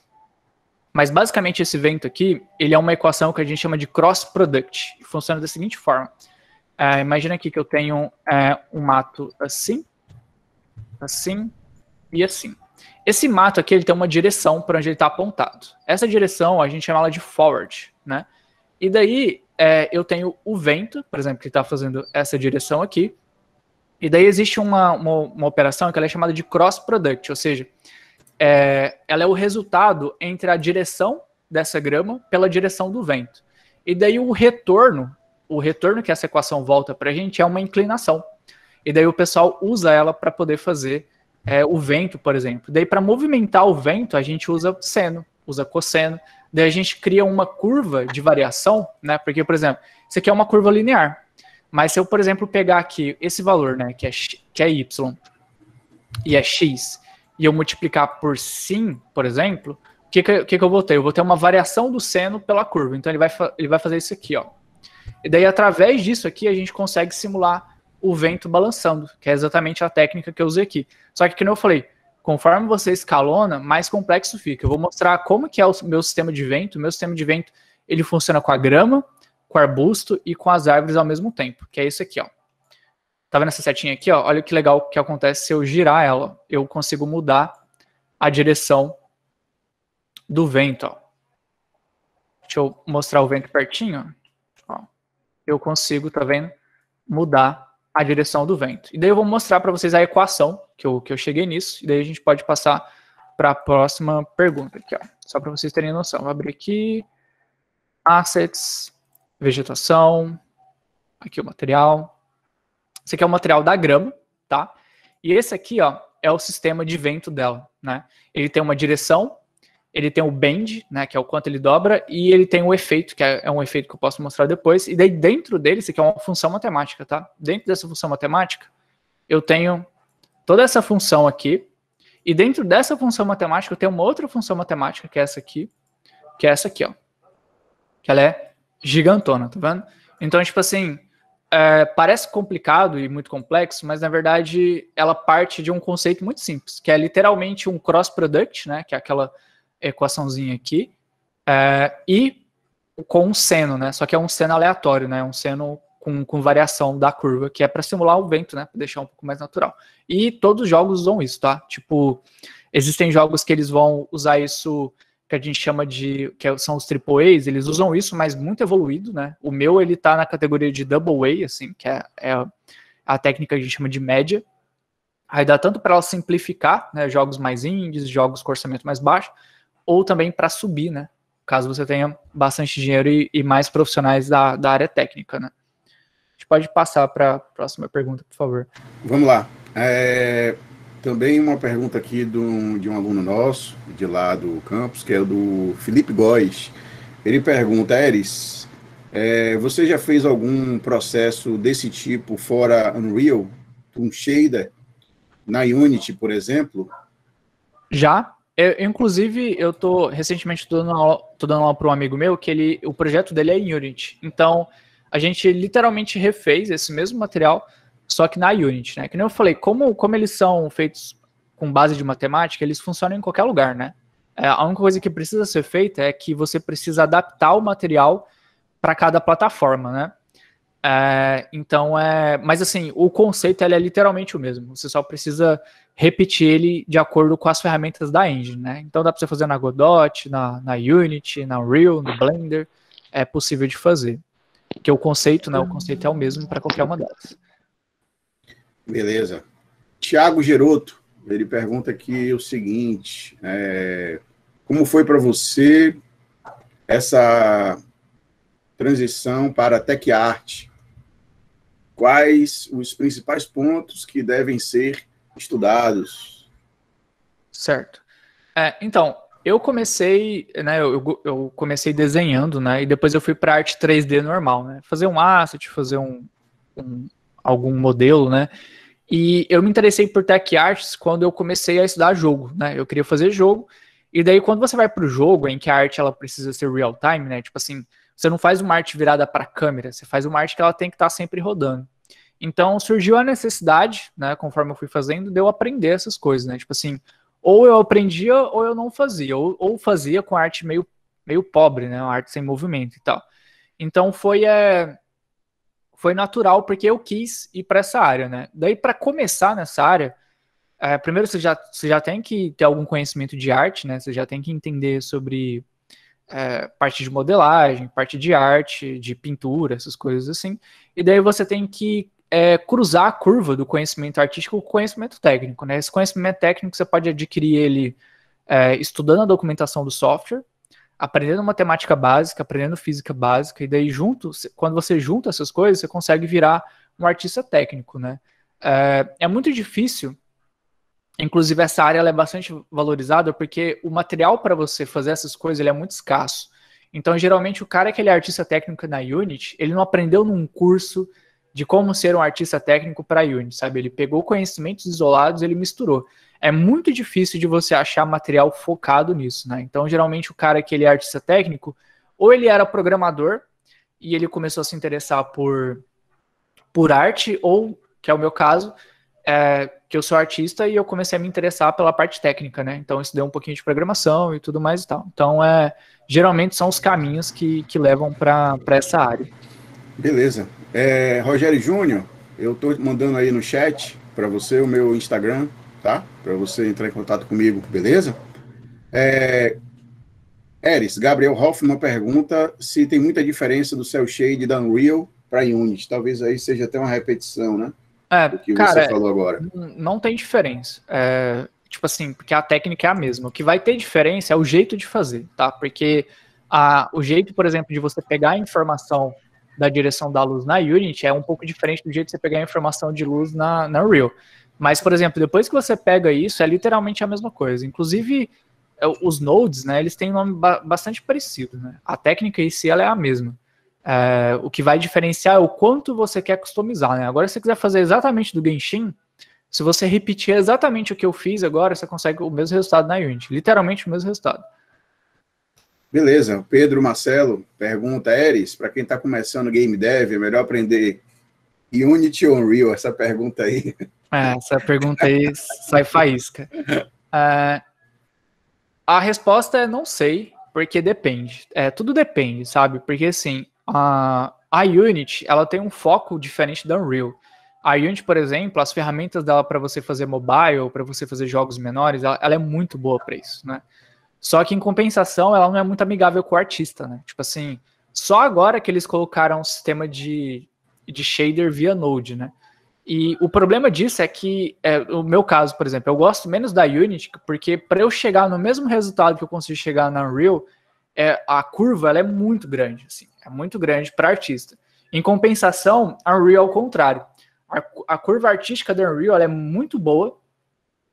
Mas basicamente esse vento aqui, ele é uma equação que a gente chama de cross product. Funciona da seguinte forma. É, imagina aqui que eu tenho é, um mato assim, assim e assim. Esse mato aqui ele tem uma direção para onde ele está apontado. Essa direção a gente chama ela de forward, né? E daí é, eu tenho o vento, por exemplo, que está fazendo essa direção aqui. E daí existe uma, uma, uma, operação que ela é chamada de cross product, ou seja, é, ela é o resultado entre a direção dessa grama pela direção do vento. E daí o retorno, o retorno que essa equação volta para a gente é uma inclinação. E daí o pessoal usa ela para poder fazer é, o vento, por exemplo. Daí para movimentar o vento a gente usa seno, usa cosseno, Daí a gente cria uma curva de variação, né? Porque, por exemplo, isso aqui é uma curva linear. Mas se eu, por exemplo, pegar aqui esse valor, né, que é, que é y e é x, e eu multiplicar por sim, por exemplo, o que, que, que, eu vou ter? Eu vou ter uma variação do seno pela curva. Então ele vai, ele vai fazer isso aqui, ó. E daí, através disso aqui, a gente consegue simular o vento balançando, que é exatamente a técnica que eu usei aqui. Só que, como eu falei, Conforme você escalona, mais complexo fica. Eu vou mostrar como que é o meu sistema de vento. O meu sistema de vento, ele funciona com a grama, com o arbusto e com as árvores ao mesmo tempo, que é isso aqui, ó. Tá vendo essa setinha aqui, ó? Olha que legal que acontece se eu girar ela. Eu consigo mudar a direção do vento, ó. Deixa eu mostrar o vento pertinho, ó. Eu consigo, tá vendo? Mudar a direção do vento. E daí eu vou mostrar para vocês a equação que eu, que eu cheguei nisso, e daí a gente pode passar para a próxima pergunta aqui, ó. Só para vocês terem noção. Vou abrir aqui assets, vegetação, aqui o material. Esse aqui é o material da grama, tá? E esse aqui, ó, é o sistema de vento dela, né? Ele tem uma direção ele tem o bend, né, que é o quanto ele dobra, e ele tem o efeito, que é, é um efeito que eu posso mostrar depois. E daí dentro dele, isso aqui é uma função matemática, tá? Dentro dessa função matemática, eu tenho toda essa função aqui, e dentro dessa função matemática, eu tenho uma outra função matemática, que é essa aqui, que é essa aqui, ó. Que ela é gigantona, tá vendo? Então, tipo assim, é, parece complicado e muito complexo, mas na verdade ela parte de um conceito muito simples, que é literalmente um cross product, né, que é aquela equaçãozinha aqui, é, e com um seno, né? Só que é um seno aleatório, né? Um seno com, com variação da curva, que é para simular o vento, né? Para deixar um pouco mais natural. E todos os jogos usam isso, tá? Tipo, existem jogos que eles vão usar isso que a gente chama de que são os triple a's, eles usam isso, mas muito evoluído, né? O meu ele tá na categoria de double A, assim, que é, é a técnica que a gente chama de média. Aí dá tanto para ela simplificar, né? Jogos mais indies, jogos com orçamento mais baixo, ou também para subir, né? Caso você tenha bastante dinheiro e, e mais profissionais da, da área técnica, né? A gente pode passar para a
próxima pergunta, por favor. Vamos lá. É, também uma pergunta aqui do, de um aluno nosso, de lá do campus, que é do Felipe Góes. Ele pergunta, Eris, é, você já fez algum processo desse tipo fora Unreal, um shader, na Unity, por exemplo? Já,
eu, inclusive, eu tô recentemente tô dando aula, tô dando aula para um amigo meu que ele, o projeto dele é em Unity. Então, a gente literalmente refez esse mesmo material, só que na Unity, né? Que nem eu falei, como, como eles são feitos com base de matemática, eles funcionam em qualquer lugar, né? É, a única coisa que precisa ser feita é que você precisa adaptar o material para cada plataforma, né? É, então é, mas assim, o conceito é literalmente o mesmo. Você só precisa repetir ele de acordo com as ferramentas da engine, né? Então dá para você fazer na Godot, na, na Unity, na Unreal, no Blender, é possível de fazer. Que o conceito, né? O conceito é o mesmo para qualquer uma
delas. Beleza. Tiago Geroto, ele pergunta aqui o seguinte: é, como foi para você essa transição para tech art? Quais os principais pontos que devem ser estudados. Certo.
É, então, eu comecei, né, eu, eu, comecei desenhando, né, e depois eu fui para arte 3D normal, né, fazer um asset, fazer um, um, algum modelo, né, e eu me interessei por tech arts quando eu comecei a estudar jogo, né, eu queria fazer jogo, e daí quando você vai para o jogo em que a arte ela precisa ser real time, né, tipo assim, você não faz uma arte virada para câmera, você faz uma arte que ela tem que estar tá sempre rodando. Então surgiu a necessidade, né, conforme eu fui fazendo, de eu aprender essas coisas, né? Tipo assim, ou eu aprendia ou eu não fazia, ou, ou fazia com arte meio, meio pobre, né? Uma arte sem movimento e tal. Então foi, é, foi natural porque eu quis ir para essa área, né? Daí para começar nessa área, é, primeiro você já, você já tem que ter algum conhecimento de arte, né? Você já tem que entender sobre é, parte de modelagem, parte de arte, de pintura, essas coisas assim. E daí você tem que é, cruzar a curva do conhecimento artístico com o conhecimento técnico. Né? Esse conhecimento técnico você pode adquirir ele é, estudando a documentação do software, aprendendo matemática básica, aprendendo física básica, e daí junto, quando você junta essas coisas, você consegue virar um artista técnico, né? É, é muito difícil, inclusive essa área é bastante valorizada, porque o material para você fazer essas coisas ele é muito escasso. Então, geralmente, o cara que ele é artista técnico na Unity, ele não aprendeu num curso, de como ser um artista técnico para Unity, sabe? Ele pegou conhecimentos isolados, ele misturou. É muito difícil de você achar material focado nisso, né? Então, geralmente o cara que ele é artista técnico, ou ele era programador e ele começou a se interessar por por arte, ou que é o meu caso, é, que eu sou artista e eu comecei a me interessar pela parte técnica, né? Então isso deu um pouquinho de programação e tudo mais e tal. Então é geralmente são os caminhos que, que levam para essa área.
Beleza. É, Rogério Júnior, eu estou mandando aí no chat para você o meu Instagram, tá? Para você entrar em contato comigo, beleza? É, Eris, Gabriel Hoffman pergunta se tem muita diferença do cel shade da Unreal para Unity. Talvez aí seja até uma repetição, né?
É, do que cara, você falou agora. Não tem diferença. É, tipo assim, porque a técnica é a mesma. O que vai ter diferença é o jeito de fazer, tá? Porque a, o jeito, por exemplo, de você pegar a informação da direção da luz na Unity é um pouco diferente do jeito que você pegar a informação de luz na, na Unreal. Mas, por exemplo, depois que você pega isso, é literalmente a mesma coisa. Inclusive, é, os nodes, né, eles têm um nome ba bastante parecido. Né? A técnica em si ela é a mesma. É, o que vai diferenciar é o quanto você quer customizar. Né? Agora, se você quiser fazer exatamente do Genshin, se você repetir exatamente o que eu fiz agora, você consegue o mesmo resultado na Unity. Literalmente o mesmo resultado.
Beleza, Pedro Marcelo pergunta, Eris, para quem está começando Game Dev, é melhor aprender Unity ou Unreal? Essa pergunta aí.
É, essa pergunta aí sai faísca. É, a resposta é não sei, porque depende. É, tudo depende, sabe? Porque assim, a, a Unity, ela tem um foco diferente da Unreal. A Unity, por exemplo, as ferramentas dela para você fazer mobile, para você fazer jogos menores, ela, ela é muito boa para isso, né? Só que, em compensação, ela não é muito amigável com o artista, né? Tipo assim, só agora que eles colocaram um sistema de, de shader via Node, né? E o problema disso é que, é, o meu caso, por exemplo, eu gosto menos da Unity, porque para eu chegar no mesmo resultado que eu consigo chegar na Unreal, é, a curva ela é muito grande, assim, é muito grande para artista. Em compensação, a Unreal ao é contrário. A, a curva artística da Unreal é muito boa,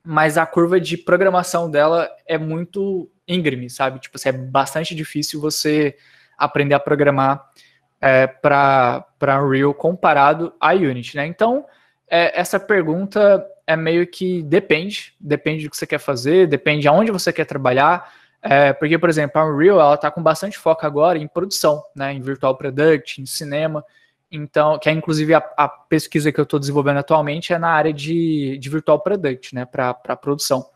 mas a curva de programação dela é muito íngreme, sabe? Tipo, assim, é bastante difícil você aprender a programar é, para Unreal comparado a Unity, né? Então, é, essa pergunta é meio que depende, depende do que você quer fazer, depende aonde você quer trabalhar, é, porque, por exemplo, a Unreal, ela está com bastante foco agora em produção, né? Em virtual product, em cinema, então, que é inclusive a, a pesquisa que eu estou desenvolvendo atualmente é na área de, de virtual product, né? Para produção.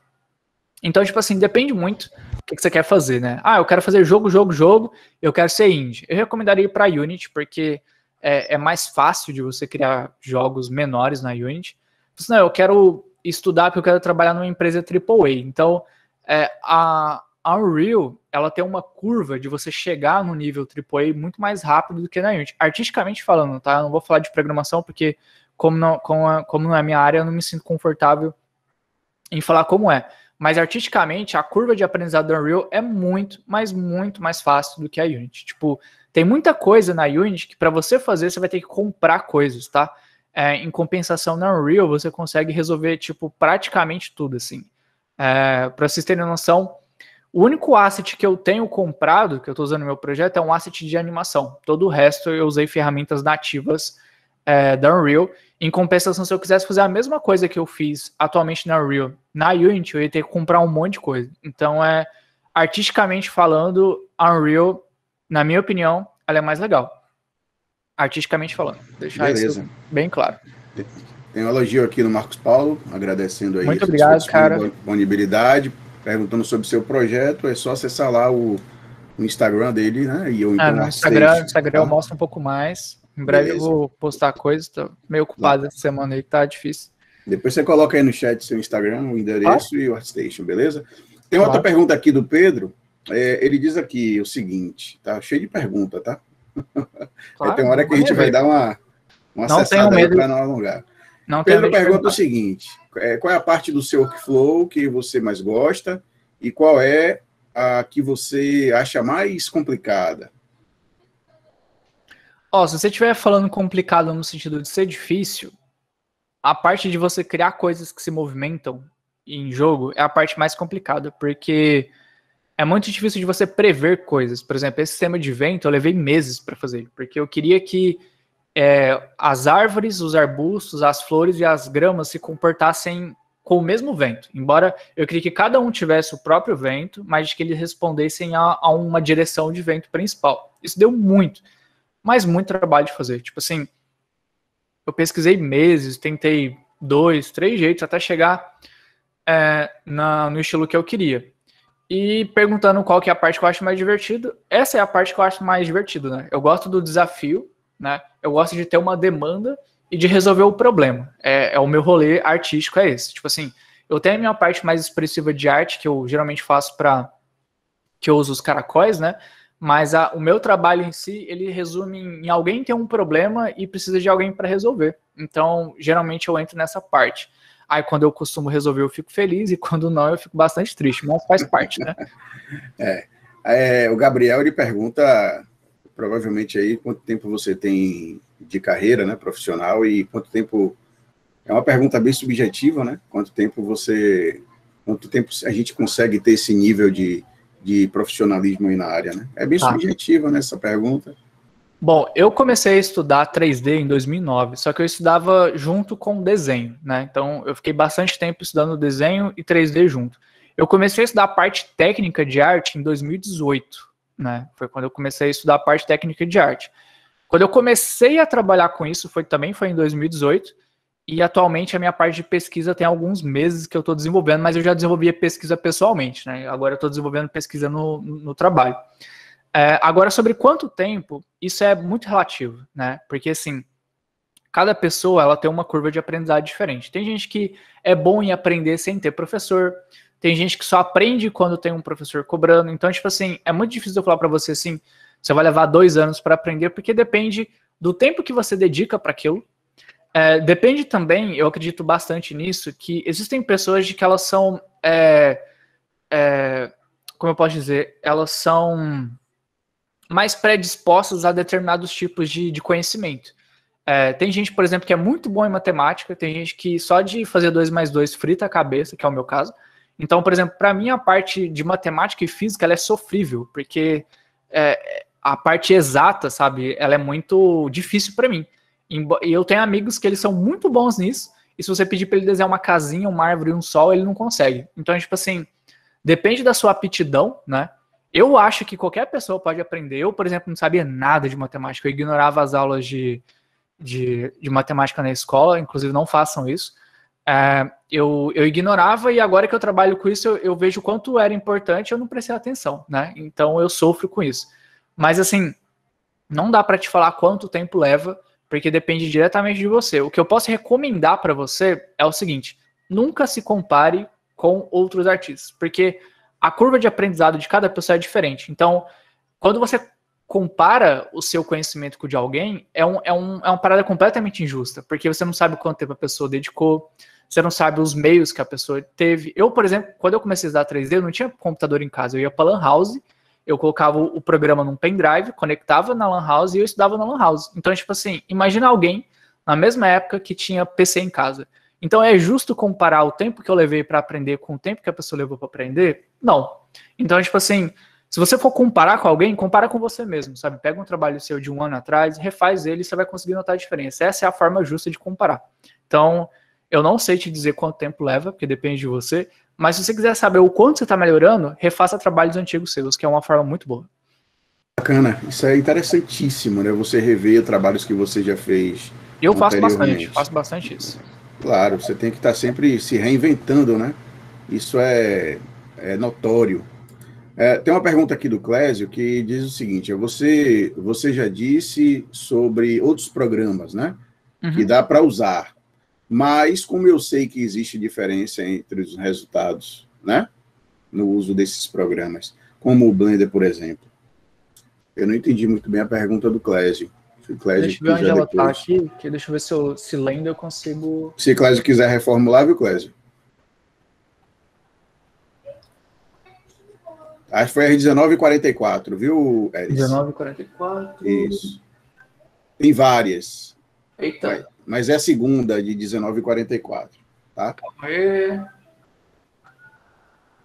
Então, tipo assim, depende muito que, que você quer fazer, né? Ah, eu quero fazer jogo, jogo, jogo, eu quero ser indie. Eu recomendaria para Unity, porque é, é, mais fácil de você criar jogos menores na Unity. Mas, não, eu quero estudar porque eu quero trabalhar numa empresa AAA. Então, é, a, Unreal, ela tem uma curva de você chegar no nível AAA muito mais rápido do que na Unity. Artisticamente falando, tá? Eu não vou falar de programação porque, como não, como, como não é minha área, eu não me sinto confortável em falar como é. Mas artisticamente, a curva de aprendizado do Unreal é muito, mas muito mais fácil do que a Unity. Tipo, tem muita coisa na Unity que para você fazer, você vai ter que comprar coisas, tá? É, em compensação, na Unreal, você consegue resolver, tipo, praticamente tudo, assim. É, para vocês terem noção, o único asset que eu tenho comprado, que eu estou usando no meu projeto, é um asset de animação. Todo o resto eu usei ferramentas nativas é, da Unreal. Em compensação, se eu quisesse fazer a mesma coisa que eu fiz atualmente na Unreal, na Unity, eu ia ter que comprar um monte de coisa. Então, é artisticamente falando, a Unreal, na minha opinião, ela é mais legal. Artisticamente falando.
Deixar Beleza. isso bem claro. Tem um elogio aqui no Marcos Paulo, agradecendo aí Muito obrigado, cara. disponibilidade, perguntando sobre o seu projeto. É só acessar lá o, o Instagram dele, né? E eu, então, ah, no Instagram, stage,
Instagram tá? eu mostro um pouco mais. Em breve Beleza. eu vou postar coisas, tô
meio ocupado essa semana aí, está tá difícil. Depois você coloca aí no chat seu Instagram, o endereço ah? e o Artstation, beleza? Tem outra pergunta aqui do Pedro. É, ele diz aqui o seguinte, tá cheio de pergunta, tá?
Claro, tem uma hora que a gente vai dar uma,
uma não acessada para não alongar.
Não Pedro pergunta o
seguinte: é, qual é a parte do seu workflow que você mais gosta e qual é a que você acha mais complicada?
Ó, se você estiver falando complicado no sentido de ser difícil, a parte de você criar coisas que se movimentam em jogo é a parte mais complicada, porque é muito difícil de você prever coisas. Por exemplo, esse sistema de vento eu levei meses para fazer, porque eu queria que é, as árvores, os arbustos, as flores e as gramas se comportassem com o mesmo vento. Embora eu queria que cada um tivesse o próprio vento, mas que eles respondessem a, a uma direção de vento principal. Isso deu muito mas muito trabalho de fazer. Tipo assim, eu pesquisei meses, tentei dois, três jeitos até chegar é, na, no estilo que eu queria. E perguntando qual que é a parte que eu acho mais divertido, essa é a parte que eu acho mais divertido, né? Eu gosto do desafio, né? Eu gosto de ter uma demanda e de resolver o problema. É, é o meu rolê artístico é esse. Tipo assim, eu tenho a minha parte mais expressiva de arte que eu geralmente faço para que eu uso os caracóis, né? Mas a, o meu trabalho em si, ele resume em, em alguém ter um problema e precisa de alguém para resolver. Então, geralmente eu entro nessa parte. Aí quando eu costumo resolver, eu fico feliz, e quando não, eu fico bastante triste, mas faz parte, né?
é. é. O Gabriel ele pergunta, provavelmente, aí, quanto tempo você tem de carreira né, profissional e quanto tempo. É uma pergunta bem subjetiva, né? Quanto tempo você. Quanto tempo a gente consegue ter esse nível de, de profissionalismo aí na área, né? É bem tá. subjetiva nessa né, pergunta.
Bom, eu comecei a estudar 3D em 2009, só que eu estudava junto com desenho, né? Então eu fiquei bastante tempo estudando desenho e 3D junto. Eu comecei a estudar a parte técnica de arte em 2018, né? Foi quando eu comecei a estudar a parte técnica de arte. Quando eu comecei a trabalhar com isso, foi também foi em 2018. E atualmente a minha parte de pesquisa tem alguns meses que eu estou desenvolvendo, mas eu já desenvolvia pesquisa pessoalmente, né? Agora eu estou desenvolvendo pesquisa no, no trabalho. É, agora, sobre quanto tempo, isso é muito relativo, né? Porque assim, cada pessoa ela tem uma curva de aprendizado diferente. Tem gente que é bom em aprender sem ter professor, tem gente que só aprende quando tem um professor cobrando. Então, tipo assim, é muito difícil eu falar para você assim, você vai levar dois anos para aprender, porque depende do tempo que você dedica para aquilo, é, depende também, eu acredito bastante nisso, que existem pessoas de que elas são. É, é, como eu posso dizer? Elas são mais predispostas a determinados tipos de, de conhecimento. É, tem gente, por exemplo, que é muito bom em matemática, tem gente que só de fazer 2 mais 2 frita a cabeça, que é o meu caso. Então, por exemplo, para mim a parte de matemática e física ela é sofrível, porque é, a parte exata, sabe, ela é muito difícil para mim. E eu tenho amigos que eles são muito bons nisso, e se você pedir para ele desenhar uma casinha, uma árvore, um sol, ele não consegue. Então, é tipo assim, depende da sua aptidão, né? Eu acho que qualquer pessoa pode aprender. Eu, por exemplo, não sabia nada de matemática, eu ignorava as aulas de, de, de matemática na escola, inclusive não façam isso. É, eu, eu ignorava e agora que eu trabalho com isso, eu, eu vejo o quanto era importante eu não prestei atenção, né? Então eu sofro com isso. Mas assim, não dá para te falar quanto tempo leva, porque depende diretamente de você. O que eu posso recomendar para você é o seguinte: nunca se compare com outros artistas, porque a curva de aprendizado de cada pessoa é diferente. Então, quando você compara o seu conhecimento com o de alguém, é, um, é, um, é uma parada completamente injusta, porque você não sabe quanto tempo a pessoa dedicou, você não sabe os meios que a pessoa teve. Eu, por exemplo, quando eu comecei a estudar 3D, eu não tinha computador em casa, eu ia para lan house eu colocava o programa num pendrive, conectava na Lan House e eu estudava na Lan House. Então, é tipo assim, imagina alguém na mesma época que tinha PC em casa. Então, é justo comparar o tempo que eu levei para aprender com o tempo que a pessoa levou para aprender? Não. Então, é tipo assim, se você for comparar com alguém, compara com você mesmo, sabe? Pega um trabalho seu de um ano atrás, refaz ele e você vai conseguir notar a diferença. Essa é a forma justa de comparar. Então, eu não sei te dizer quanto tempo leva, porque depende de você, mas se você quiser saber o quanto você está melhorando, refaça trabalhos antigos seus, que é uma forma muito boa.
Bacana, isso é interessantíssimo, né? Você rever trabalhos que você já fez. Eu faço bastante, faço
bastante isso.
Claro, você tem que estar tá sempre se reinventando, né? Isso é, é notório. É, tem uma pergunta aqui do Clésio que diz o seguinte: é, você, você já disse sobre outros programas, né? Uhum. Que dá para usar. Mas, como eu sei que existe diferença entre os resultados, né? No uso desses programas, como o Blender, por exemplo. Eu não entendi muito bem a pergunta do Clésio. Se o Clésio deixa eu ver onde ela está
aqui, que deixa eu ver se eu se lendo eu consigo.
Se Clésio quiser reformular, viu, Clésio? Acho que foi às 19h44, viu, Eris? 19h44. Isso. Tem várias. Eita. Vai mas é segunda de 19h44, tá? Aê.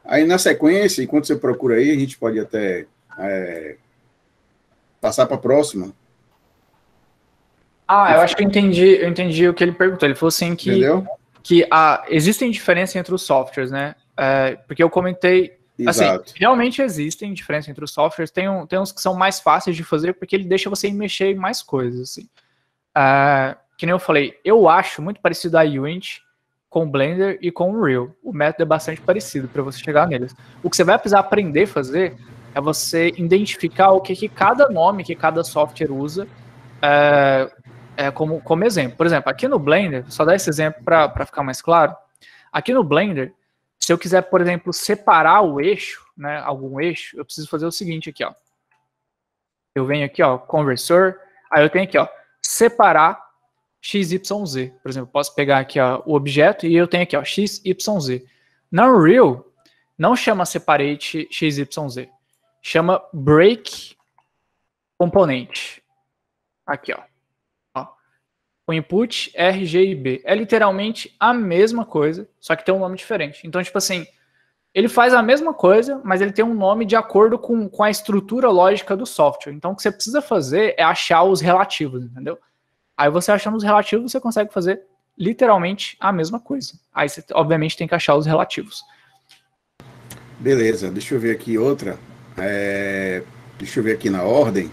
Aí na sequência, enquanto você procura aí, a gente pode até é, passar para a próxima.
Ah, eu acho que eu entendi, eu entendi o que ele perguntou. Ele falou assim que, Entendeu? que ah, existem diferenças entre os softwares, né? É, porque eu comentei Assim, realmente existem diferenças entre os softwares. Tem, um, tem uns que são mais fáceis de fazer porque ele deixa você mexer em mais coisas. Assim. Uh, que nem eu falei, eu acho muito parecido a Unity com o Blender e com o Unreal. O método é bastante parecido para você chegar neles. O que você vai precisar aprender a fazer é você identificar o que, que cada nome que cada software usa é, é como, como exemplo. Por exemplo, aqui no Blender, só dar esse exemplo para ficar mais claro. Aqui no Blender, se eu quiser, por exemplo, separar o eixo, né, algum eixo, eu preciso fazer o seguinte aqui, ó. Eu venho aqui, ó, conversor, aí eu tenho aqui, ó, separar XYZ. Por exemplo, posso pegar aqui ó, o objeto e eu tenho aqui ó, XYZ. Na Unreal, não chama separate XYZ. Chama break componente. Aqui, ó. ó. O input RGB. É literalmente a mesma coisa, só que tem um nome diferente. Então, tipo assim, ele faz a mesma coisa, mas ele tem um nome de acordo com, com a estrutura lógica do software. Então, o que você precisa fazer é achar os relativos, entendeu? Aí você achando os relativos, você consegue fazer literalmente a mesma coisa. Aí você, obviamente, tem que achar os relativos.
Beleza, deixa eu ver aqui outra. É... Deixa eu ver aqui na ordem.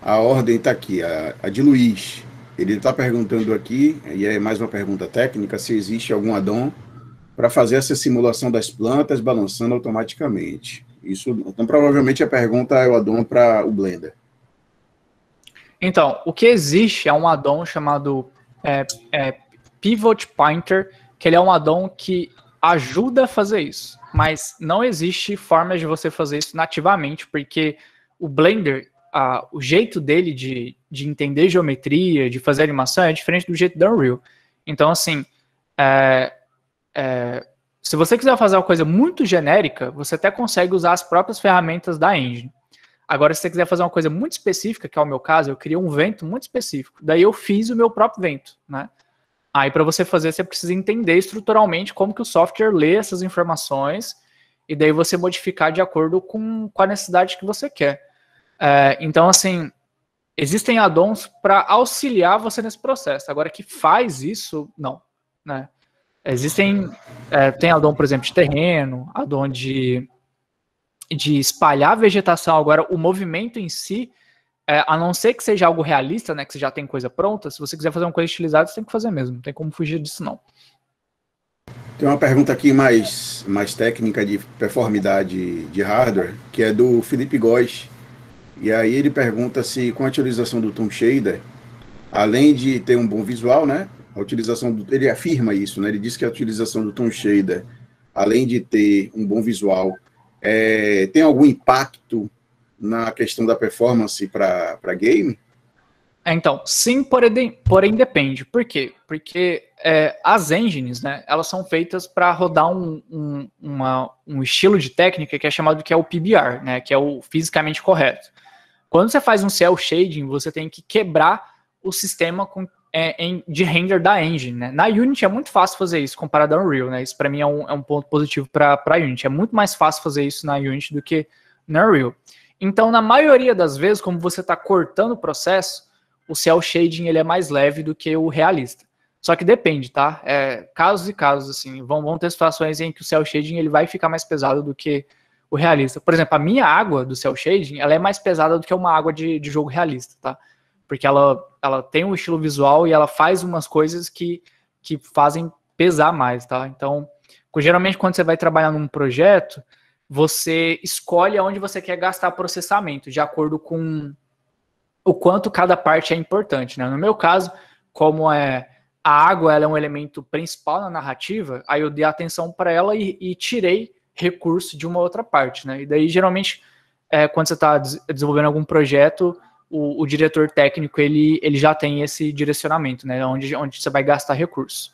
A ordem está aqui, a, a de Luiz. Ele está perguntando aqui, e é mais uma pergunta técnica, se existe algum addon para fazer essa simulação das plantas balançando automaticamente. Isso, então, provavelmente a pergunta é o addon para o Blender.
Então, o que existe é um addon chamado é, é, Pivot Pointer, que ele é um addon que ajuda a fazer isso, mas não existe formas de você fazer isso nativamente, porque o Blender, a, o jeito dele de, de entender geometria, de fazer animação, é diferente do jeito do Unreal. Então, assim, é, é, se você quiser fazer uma coisa muito genérica, você até consegue usar as próprias ferramentas da engine. Agora, se você quiser fazer uma coisa muito específica, que é o meu caso, eu queria um vento muito específico. Daí eu fiz o meu próprio vento, né? Aí para você fazer, você precisa entender estruturalmente como que o software lê essas informações e daí você modificar de acordo com, com a necessidade que você quer. É, então, assim, existem addons para auxiliar você nesse processo. Agora, que faz isso, não. Né? Existem, é, tem addon, por exemplo, de terreno, addon de de espalhar a vegetação, agora o movimento em si, é, a não ser que seja algo realista, né, que você já tem coisa pronta, se você quiser fazer uma coisa estilizada, você tem que fazer mesmo, não tem como fugir disso não.
Tem uma pergunta aqui mais, mais técnica de performidade de hardware, que é do Felipe Góes. E aí ele pergunta se com a utilização do Tom Shader, além de ter um bom visual, né? A utilização do, ele afirma isso, né? Ele diz que a utilização do Tom Shader, além de ter um bom visual, é, tem algum impacto na questão da performance para game?
É, então, sim, porém, porém depende. Por quê? Porque é, as engines, né, elas são feitas para rodar um, um, uma, um estilo de técnica que é chamado que é o PBR, né, que é o fisicamente correto. Quando você faz um cel shading, você tem que quebrar o sistema com é, de render da engine, né? Na Unity é muito fácil fazer isso comparado ao Unreal, né? Isso para mim é um, é um, ponto positivo para a Unity. É muito mais fácil fazer isso na Unity do que na Unreal. Então, na maioria das vezes, como você está cortando o processo, o cel shading ele é mais leve do que o realista. Só que depende, tá? É, casos e casos, assim, vão, vão ter situações em que o cel shading ele vai ficar mais pesado do que o realista. Por exemplo, a minha água do cel shading, ela é mais pesada do que uma água de, de jogo realista, tá? porque ela, ela tem um estilo visual e ela faz umas coisas que, que fazem pesar mais, tá? Então, geralmente quando você vai trabalhar num projeto, você escolhe aonde você quer gastar processamento, de acordo com o quanto cada parte é importante, né? No meu caso, como é a água ela é um elemento principal na narrativa, aí eu dei atenção para ela e, e, tirei recurso de uma outra parte, né? E daí, geralmente, é, quando você está desenvolvendo algum projeto, o, o, diretor técnico ele, ele já tem esse direcionamento, né? Onde, onde você vai gastar recursos.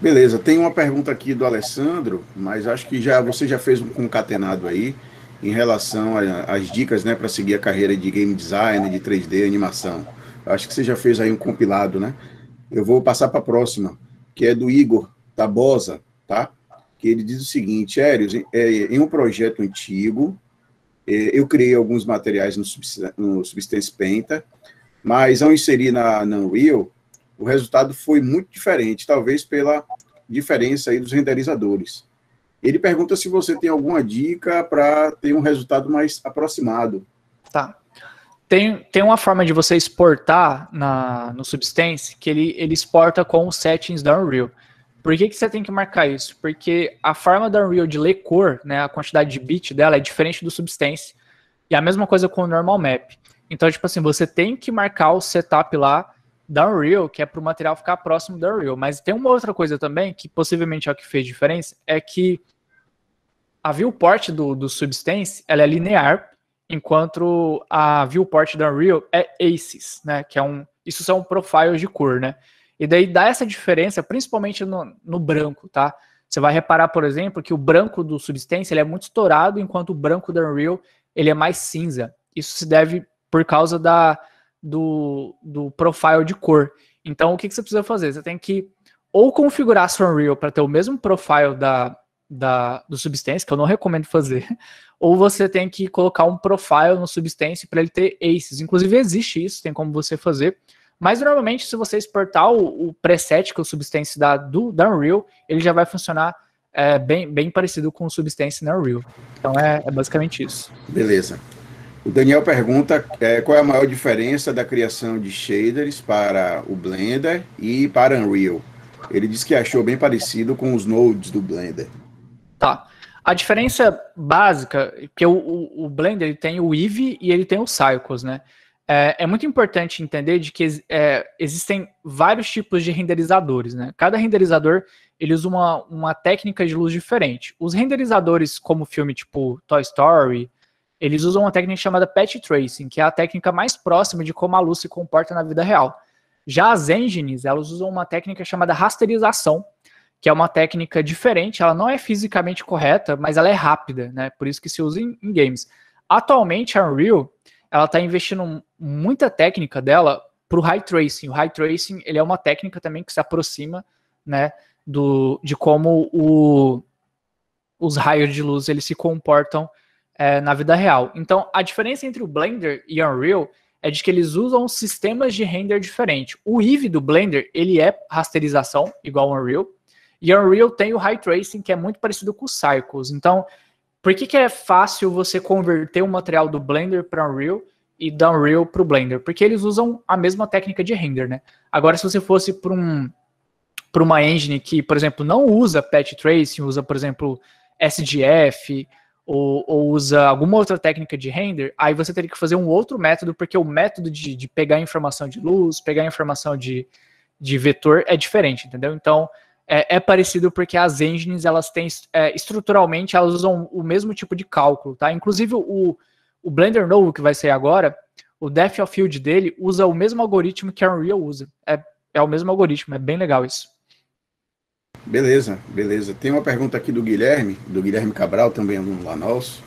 Beleza, tem uma pergunta aqui do Alessandro, mas acho que já você já fez um concatenado aí em relação às dicas né, para seguir a carreira de game design, de 3D, animação. Acho que você já fez aí um compilado, né? Eu vou passar para a próxima, que é do Igor Tabosa, tá? Que ele diz o seguinte, Érios, em é, um projeto antigo, é, eu criei alguns materiais no, Substance Penta, mas ao inserir na, na Unreal, o resultado foi muito diferente, talvez pela diferença aí dos renderizadores. Ele pergunta se você tem alguma dica para ter um resultado mais aproximado. Tá.
Tem, tem uma forma de você exportar na, no Substance que ele, ele exporta com os settings da Unreal. Por que, que você tem que marcar isso? Porque a forma da Unreal de ler cor, né, a quantidade de bit dela é diferente do Substance. E a mesma coisa com o Normal Map. Então, tipo assim, você tem que marcar o setup lá da Unreal, que é para o material ficar próximo da Unreal. Mas tem uma outra coisa também, que possivelmente é o que fez diferença, é que a viewport do, do Substance, ela é linear, enquanto a viewport da Unreal é ACES, né, que é um... Isso são profiles de cor, né? E daí dá essa diferença, principalmente no, no branco, tá? Você vai reparar, por exemplo, que o branco do Substance ele é muito estourado, enquanto o branco do Unreal ele é mais cinza. Isso se deve por causa da, do, do profile de cor. Então, o que, que você precisa fazer? Você tem que ou configurar seu Unreal para ter o mesmo profile da, da, do Substance, que eu não recomendo fazer, ou você tem que colocar um profile no Substance para ele ter aces. Inclusive, existe isso, tem como você fazer. Mas normalmente, se você exportar o, o preset que é o Substance dá do, da Unreal, ele já vai funcionar é, bem, bem parecido com o Substance na Unreal. Então é, é basicamente isso.
Beleza. O Daniel pergunta é, qual é a maior diferença da criação de shaders para o Blender e para Unreal. Ele diz que achou bem parecido com os nodes do Blender.
Tá. A diferença básica, porque o, o, o Blender ele tem o Eevee e ele tem o Cycles, né? é, é muito importante entender de que é, existem vários tipos de renderizadores, né? Cada renderizador, ele usa uma, uma técnica de luz diferente. Os renderizadores, como filme tipo Toy Story, eles usam uma técnica chamada patch tracing, que é a técnica mais próxima de como a luz se comporta na vida real. Já as engines, elas usam uma técnica chamada rasterização, que é uma técnica diferente, ela não é fisicamente correta, mas ela é rápida, né? Por isso que se usa em, em games. Atualmente, a Unreal, ela está investindo muita técnica dela para o high tracing. O high tracing ele é uma técnica também que se aproxima né, do, de como o, os raios de luz eles se comportam é, na vida real. Então, a diferença entre o Blender e Unreal é de que eles usam sistemas de render diferentes. O Eevee do Blender, ele é rasterização, igual o Unreal, e Unreal tem o high Tracing, que é muito parecido com o Cycles. Então, por que, que é fácil você converter o um material do Blender para Unreal e da Unreal para o Blender? Porque eles usam a mesma técnica de render, né? Agora, se você fosse para um, uma engine que, por exemplo, não usa patch tracing, usa, por exemplo, SDF ou, ou, usa alguma outra técnica de render, aí você teria que fazer um outro método, porque o método de, de pegar informação de luz, pegar informação de, de vetor é diferente, entendeu? Então, é, é parecido porque as engines, elas têm, é, estruturalmente, elas usam o mesmo tipo de cálculo, tá? Inclusive, o, o Blender novo que vai sair agora, o Depth of Field dele usa o mesmo algoritmo que a Unreal usa. É, é o mesmo algoritmo, é bem legal isso.
Beleza, beleza. Tem uma pergunta aqui do Guilherme, do Guilherme Cabral, também aluno é lá nosso.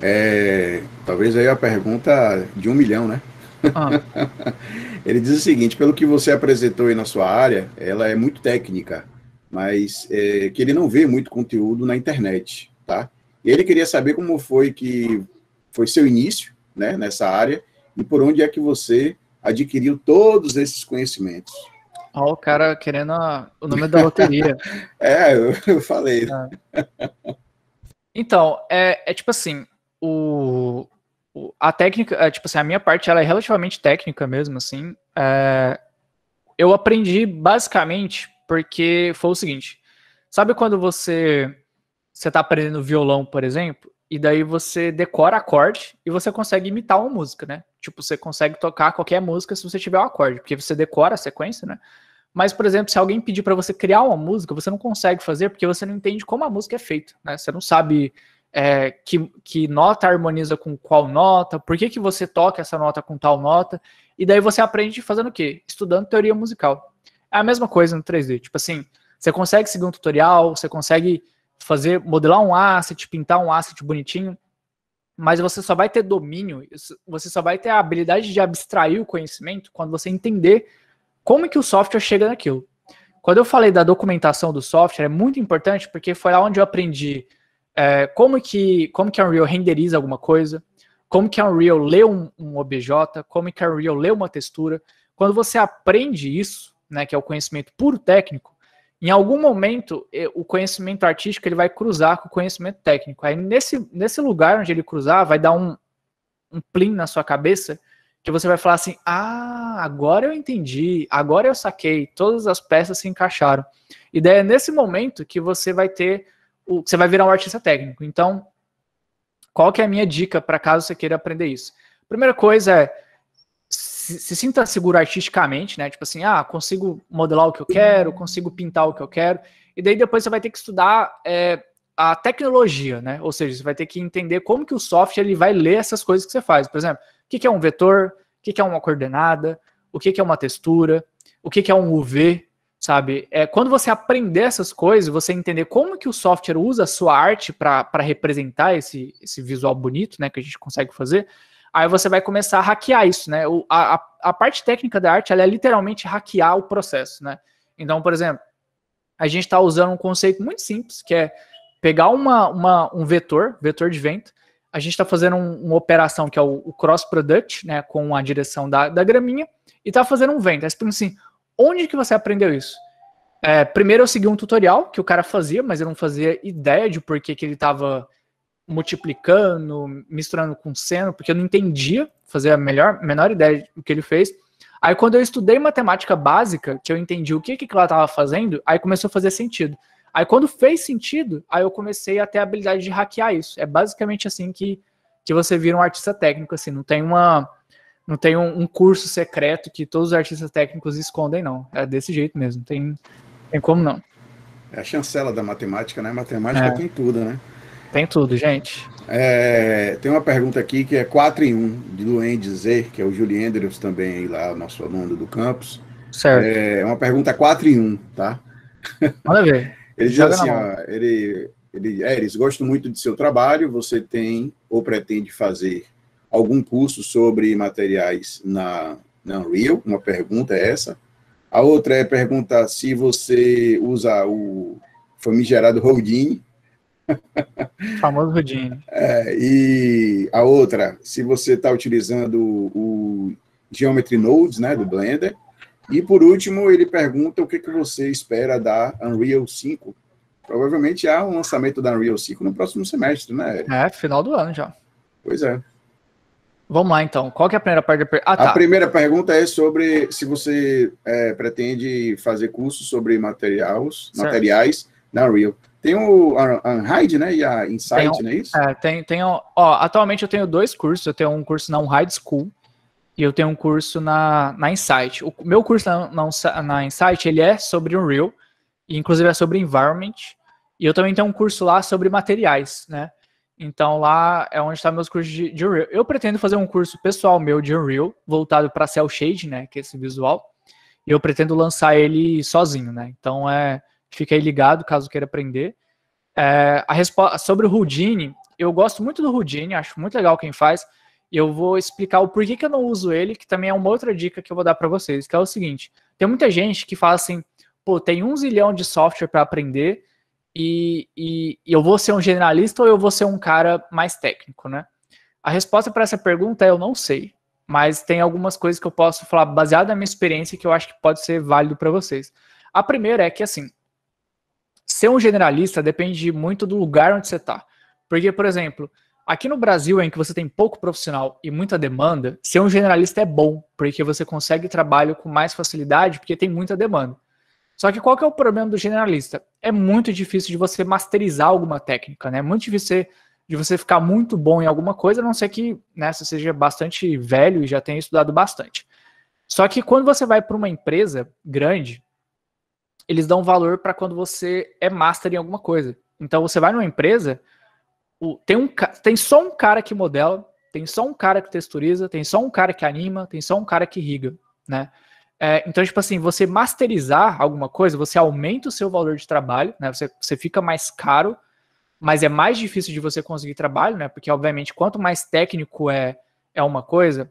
É, talvez aí a pergunta de um milhão, né? Ah. Ele diz o seguinte: pelo que você apresentou aí na sua área, ela é muito técnica mas é, que ele não vê muito conteúdo na internet, tá? ele queria saber como foi que foi seu início, né, nessa área e por onde é que você adquiriu todos esses conhecimentos.
Olha o cara querendo a, o nome da loteria.
é, eu, eu falei. É.
Então, é, é tipo assim, o, a técnica, é, tipo assim, a minha parte ela é relativamente técnica mesmo, assim. É, eu aprendi basicamente porque foi o seguinte: sabe quando você você tá aprendendo violão, por exemplo, e daí você decora acorde e você consegue imitar uma música, né? Tipo, você consegue tocar qualquer música se você tiver o um acorde, porque você decora a sequência, né? Mas, por exemplo, se alguém pedir para você criar uma música, você não consegue fazer porque você não entende como a música é feita, né? Você não sabe é, que, que nota harmoniza com qual nota, por que, que você toca essa nota com tal nota, e daí você aprende fazendo o quê? Estudando teoria musical. É a mesma coisa no 3D. Tipo assim, você consegue seguir um tutorial, você consegue fazer, modelar um asset, pintar um asset bonitinho, mas você só vai ter domínio, você só vai ter a habilidade de abstrair o conhecimento quando você entender como que o software chega naquilo. Quando eu falei da documentação do software, é muito importante porque foi lá onde eu aprendi é, como que como que Unreal renderiza alguma coisa, como que Unreal lê um, um, OBJ, como que Unreal lê uma textura. Quando você aprende isso, né, que é o conhecimento puro técnico, em algum momento eh, o conhecimento artístico ele vai cruzar com o conhecimento técnico. Aí nesse, nesse lugar onde ele cruzar, vai dar um, um plim na sua cabeça que você vai falar assim: ah, agora eu entendi, agora eu saquei, todas as peças se encaixaram. E daí é nesse momento que você vai ter o, você vai virar um artista técnico. Então, qual que é a minha dica para caso você queira aprender isso? Primeira coisa é se, sinta seguro artisticamente, né? Tipo assim, ah, consigo modelar o que eu quero, uhum. consigo pintar o que eu quero. E daí depois você vai ter que estudar é, a tecnologia, né? Ou seja, você vai ter que entender como que o software ele vai ler essas coisas que você faz. Por exemplo, o que, é um vetor, o que, é uma coordenada, o que, é uma textura, o que, que é um UV, sabe? É, quando você aprender essas coisas, você entender como que o software usa a sua arte para representar esse, esse visual bonito, né? Que a gente consegue fazer Aí você vai começar a hackear isso, né? O, a, a parte técnica da arte ela é literalmente hackear o processo, né? Então, por exemplo, a gente está usando um conceito muito simples, que é pegar uma, uma um vetor, vetor de vento, a gente está fazendo um, uma operação que é o, o, cross product, né, com a direção da, da graminha, e está fazendo um vento. Aí você assim, onde que você aprendeu isso? É, primeiro eu segui um tutorial que o cara fazia, mas eu não fazia ideia de por que, que ele estava multiplicando, misturando com seno, porque eu não entendia, fazia a melhor, menor ideia do que ele fez. Aí quando eu estudei matemática básica, que eu entendi o que que ela estava fazendo, aí começou a fazer sentido. Aí quando fez sentido, aí eu comecei a ter a habilidade de hackear isso. É basicamente assim que, que você vira um artista técnico, assim, não tem uma não tem um, um curso secreto que todos os artistas técnicos escondem, não. É desse jeito mesmo, tem, tem como não.
É a chancela da matemática, né? Matemática é. tem tudo, né? Tem tudo, gente. É, tem uma pergunta aqui que é 4 em 1, de Luen Dizer, que é o Julie Andrews também, lá, nosso aluno do campus. Certo. É uma pergunta 4 em 1, tá? Pode ver. ele diz assim, ó, ele, ele, é, eles gostam muito de seu trabalho, você tem ou pretende fazer algum curso sobre materiais na, na Unreal? Uma pergunta é essa. A outra é perguntar se você usa o famigerado Houdini,
Famoso Houdini.
É, e a outra, se você está utilizando o Geometry Nodes, né, do Blender. E por último, ele pergunta o que, que você espera da Unreal 5. Provavelmente há um lançamento da Unreal 5 no próximo semestre, né? É, final do ano já. Pois é.
Vamos lá, então. Qual que é a primeira parte? Ah, tá. A primeira
pergunta é sobre se você é, pretende fazer curso sobre materiais, materiais na Unreal. Tem o Unhide, né? E a Insight, um, não é isso?
É, tem, tem, ó, atualmente eu tenho dois cursos. Eu tenho um curso na Unhide School e eu tenho um curso na, na Insight. O meu curso na, na, na Insight, ele é sobre Unreal, e inclusive é sobre Environment. E eu também tenho um curso lá sobre materiais, né? Então lá é onde está meus cursos de, de, Unreal. Eu pretendo fazer um curso pessoal meu de Unreal, voltado para Cell Shade, né? Que é esse visual. E eu pretendo lançar ele sozinho, né? Então é Fique aí ligado caso queira aprender. É, a sobre o Houdini, eu gosto muito do Houdini, acho muito legal quem faz. Eu vou explicar o porquê que eu não uso ele, que também é uma outra dica que eu vou dar para vocês, que é o seguinte: tem muita gente que fala assim, pô, tem um zilhão de software para aprender e, e, e eu vou ser um generalista ou eu vou ser um cara mais técnico, né? A resposta para essa pergunta é eu não sei, mas tem algumas coisas que eu posso falar baseado na minha experiência que eu acho que pode ser válido para vocês. A primeira é que assim, ser um generalista depende muito do lugar onde você está. Porque, por exemplo, aqui no Brasil, em que você tem pouco profissional e muita demanda, ser um generalista é bom, porque você consegue trabalho com mais facilidade, porque tem muita demanda. Só que qual que é o problema do generalista? É muito difícil de você masterizar alguma técnica, né? É muito difícil de você ficar muito bom em alguma coisa, a não ser que né, você seja bastante velho e já tenha estudado bastante. Só que quando você vai para uma empresa grande, eles dão valor para quando você é master em alguma coisa. Então você vai numa empresa, o, tem, um, tem só um cara que modela, tem só um cara que texturiza, tem só um cara que anima, tem só um cara que riga, né? É, então, tipo assim, você masterizar alguma coisa, você aumenta o seu valor de trabalho, né? Você, você fica mais caro, mas é mais difícil de você conseguir trabalho, né? Porque, obviamente, quanto mais técnico é, é uma coisa,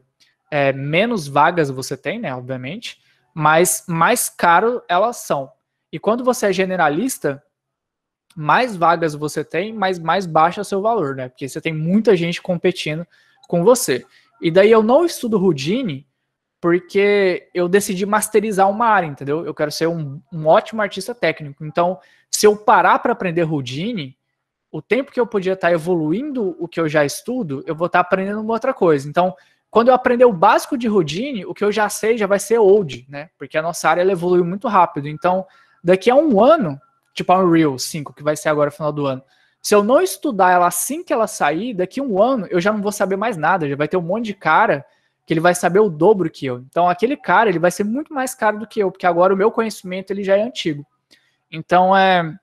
é, menos vagas você tem, né? Obviamente, mas mais caro elas são. E quando você é generalista, mais vagas você tem, mas mais baixa é seu valor, né? Porque você tem muita gente competindo com você. E daí eu não estudo Houdini porque eu decidi masterizar uma área, entendeu? Eu quero ser um, um ótimo artista técnico. Então, se eu parar para aprender Houdini, o tempo que eu podia estar tá evoluindo o que eu já estudo, eu vou estar tá aprendendo uma outra coisa. Então, quando eu aprender o básico de Houdini, o que eu já sei já vai ser old, né? Porque a nossa área evolui muito rápido. Então, daqui a um ano, tipo a Unreal 5, que vai ser agora no final do ano, se eu não estudar ela assim que ela sair, daqui a um ano eu já não vou saber mais nada, já vai ter um monte de cara que ele vai saber o dobro que eu. Então aquele cara, ele vai ser muito mais caro do que eu, porque agora o meu conhecimento ele já é antigo. Então é,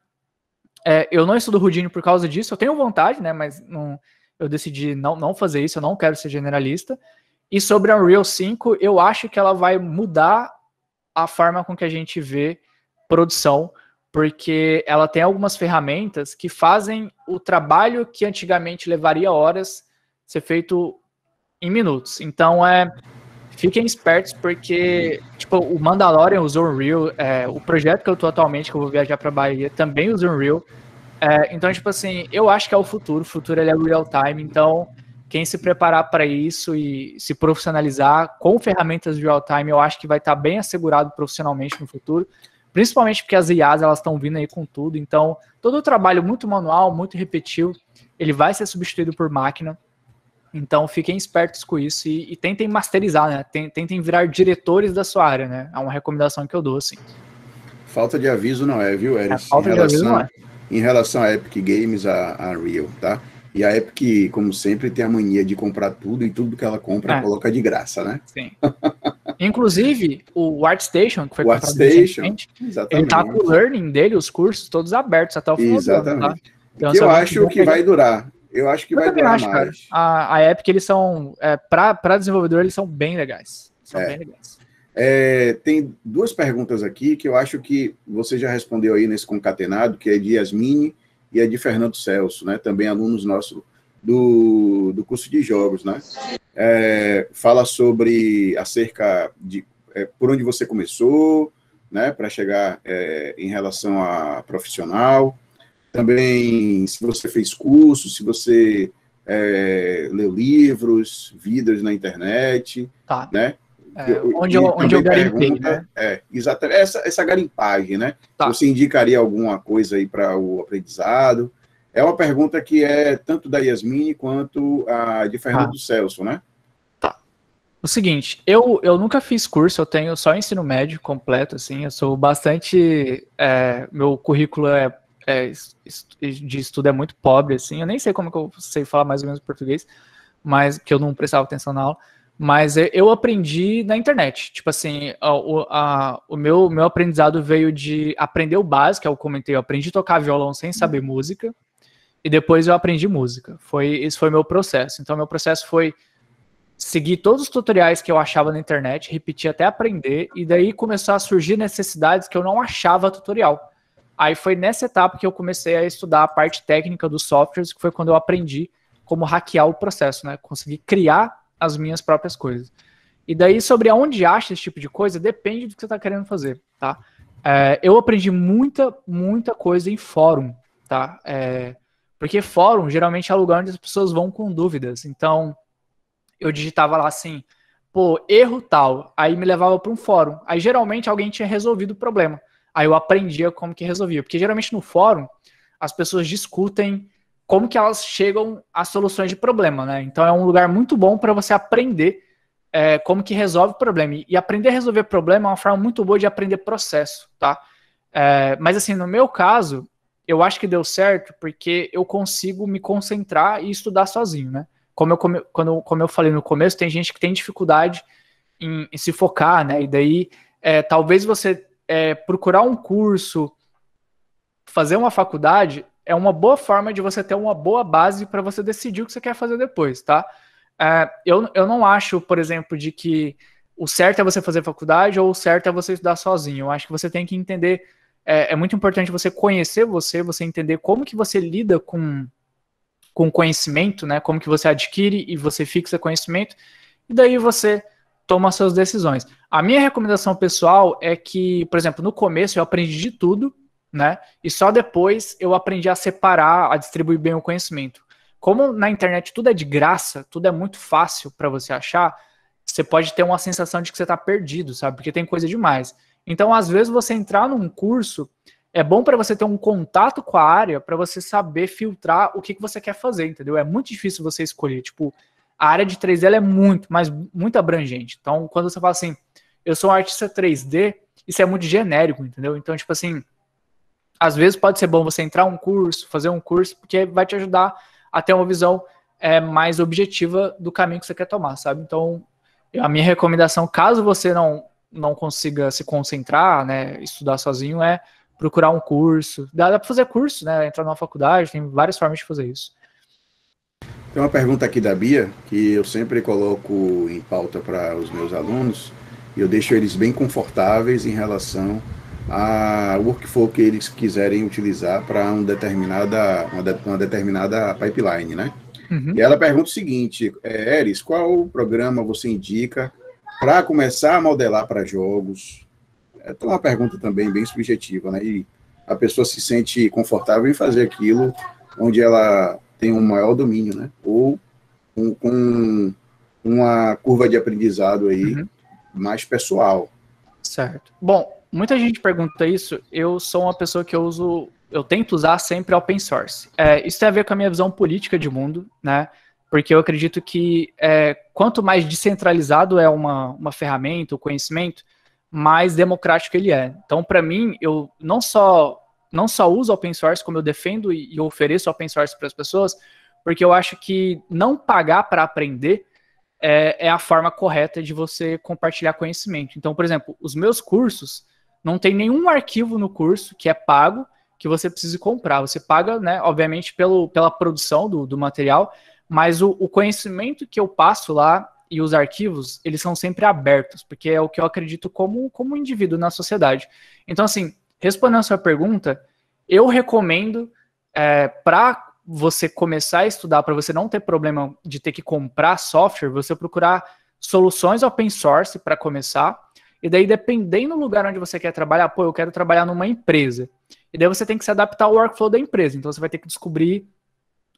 é eu não estudo Rudine por causa disso, eu tenho vontade, né, mas não, eu decidi não, não fazer isso, eu não quero ser generalista. E sobre a Unreal 5, eu acho que ela vai mudar a forma com que a gente vê produção, porque ela tem algumas ferramentas que fazem o trabalho que antigamente levaria horas ser feito em minutos. Então é fiquem espertos porque tipo o Mandalorian usou Unreal, é, o projeto que eu tô atualmente que eu vou viajar para Bahia também usa Unreal. É, então tipo assim eu acho que é o futuro, o futuro ele é real time. Então quem se preparar para isso e se profissionalizar com ferramentas de real time, eu acho que vai estar tá bem assegurado profissionalmente no futuro. Principalmente porque as IAs elas estão vindo aí com tudo, então todo o trabalho muito manual, muito repetitivo, ele vai ser substituído por máquina. Então fiquem espertos com isso e, e tentem masterizar, né? Tentem virar diretores da sua área, né? É uma recomendação que eu dou, assim.
Falta de aviso não é, viu, Eric? É, falta relação, de aviso não é. Em relação a Epic Games, a, a Unreal, tá? E a Epic, como sempre, tem a mania de comprar tudo e tudo que ela compra é. coloca de graça, né? Sim. Inclusive, o
ArtStation, que foi o comprado recentemente, ele tá com o learning dele, os cursos todos abertos até o final Exatamente. do ano, tá?
então, eu assim, acho que vai durar. Eu acho que eu vai durar acho, mais. Cara.
A, a Epic, eles são, é, para desenvolvedor, eles são bem legais. São é. bem legais.
É, tem duas perguntas aqui que eu acho que você já respondeu aí nesse concatenado, que é de Yasmine e a é de Fernando Celso, né, também alunos nossos do, do curso de jogos, né? É, fala sobre acerca de é, por onde você começou, né, para chegar é, em relação a profissional, também se você fez curso, se você é, leu livros, vídeos na internet, tá. né? É, onde eu, onde eu garimpei, pergunta, né? né? É, exatamente. Essa, essa garimpagem, né? Tá. Você indicaria alguma coisa aí para o aprendizado? É uma pergunta que é tanto da Yasmin quanto a de Fernando tá. Celso, né? Tá.
O seguinte, eu, eu nunca fiz curso, eu tenho só ensino médio completo, assim, eu sou bastante. É, meu currículo é, é, de estudo é muito pobre, assim, eu nem sei como que eu sei falar mais ou menos português, mas que eu não prestava atenção na aula. Mas eu aprendi na internet. Tipo assim, a, a, o meu, meu aprendizado veio de aprender o básico, é eu comentei, eu aprendi a tocar violão sem saber música, e depois eu aprendi música. Foi, esse foi meu processo. Então, meu processo foi seguir todos os tutoriais que eu achava na internet, repetir até aprender, e daí começou a surgir necessidades que eu não achava tutorial. Aí foi nessa etapa que eu comecei a estudar a parte técnica dos softwares, que foi quando eu aprendi como hackear o processo, né? Conseguir criar as minhas próprias coisas. E daí, sobre aonde acha esse tipo de coisa, depende do que você está querendo fazer, tá? É, eu aprendi muita, muita coisa em fórum, tá? É, porque fórum geralmente é lugar onde as pessoas vão com dúvidas. Então, eu digitava lá assim, pô, erro tal, aí me levava para um fórum. Aí geralmente alguém tinha resolvido o problema. Aí eu aprendia como que resolvia. Porque geralmente no fórum as pessoas discutem como que elas chegam às soluções de problema, né? Então é um lugar muito bom para você aprender é, como que resolve o problema. E aprender a resolver problema é uma forma muito boa de aprender processo, tá? É, mas assim, no meu caso, eu acho que deu certo porque eu consigo me concentrar e estudar sozinho, né? Como eu, come, quando, como eu falei no começo, tem gente que tem dificuldade em, em se focar, né? E daí, é, talvez você é, procurar um curso, fazer uma faculdade é uma boa forma de você ter uma boa base para você decidir o que você quer fazer depois, tá? É, eu, eu não acho, por exemplo, de que o certo é você fazer faculdade ou o certo é você estudar sozinho. Eu acho que você tem que entender. É, é muito importante você conhecer você, você entender como que você lida com com conhecimento, né? Como que você adquire e você fixa conhecimento e daí você toma suas decisões. A minha recomendação pessoal é que, por exemplo, no começo eu aprendi de tudo né? E só depois eu aprendi a separar, a distribuir bem o conhecimento. Como na internet tudo é de graça, tudo é muito fácil para você achar, você pode ter uma sensação de que você está perdido, sabe? Porque tem coisa demais. Então, às vezes, você entrar num curso é bom para você ter um contato com a área, para você saber filtrar o que, que você quer fazer, entendeu? É muito difícil você escolher. Tipo, a área de 3D é muito, mas muito abrangente. Então, quando você fala assim, eu sou um artista 3D, isso é muito genérico, entendeu? Então, tipo assim, às vezes pode ser bom você entrar um curso, fazer um curso, porque vai te ajudar a ter uma visão é, mais objetiva do caminho que você quer tomar, sabe? Então, a minha recomendação, caso você não, não consiga se concentrar, né, estudar sozinho, é procurar um curso. Dá, dá para fazer curso, né? Entrar numa faculdade, tem várias formas de fazer isso.
Tem uma pergunta aqui da Bia, que eu sempre coloco em pauta para os meus alunos, e eu deixo eles bem confortáveis em relação a workflow que eles quiserem utilizar para um determinada, uma, de, uma, determinada pipeline, né? Uhum. E ela pergunta o seguinte, é, Eris, qual programa você indica para começar a modelar para jogos? É uma pergunta também bem subjetiva, né? E a pessoa se sente confortável em fazer aquilo onde ela tem um maior domínio, né? Ou com, uma curva de aprendizado aí uhum. mais pessoal. Certo.
Bom, Muita gente pergunta isso. Eu sou uma pessoa que eu uso, eu tento usar sempre open source. É, isso tem a ver com a minha visão política de mundo, né? Porque eu acredito que é, quanto mais descentralizado é uma, uma ferramenta, o conhecimento, mais democrático ele é. Então, para mim, eu não só não só uso open source, como eu defendo e, e ofereço open source para as pessoas, porque eu acho que não pagar para aprender é, é a forma correta de você compartilhar conhecimento. Então, por exemplo, os meus cursos, não tem nenhum arquivo no curso que é pago que você precise comprar. Você paga, né, obviamente, pelo, pela produção do, do material, mas o, o conhecimento que eu passo lá e os arquivos, eles são sempre abertos, porque é o que eu acredito como, como indivíduo na sociedade. Então, assim, respondendo a sua pergunta, eu recomendo é, para você começar a estudar, para você não ter problema de ter que comprar software, você procurar soluções open source para começar e daí, dependendo do lugar onde você quer trabalhar, pô, eu quero trabalhar numa empresa. E daí você tem que se adaptar ao workflow da empresa. Então você vai ter que descobrir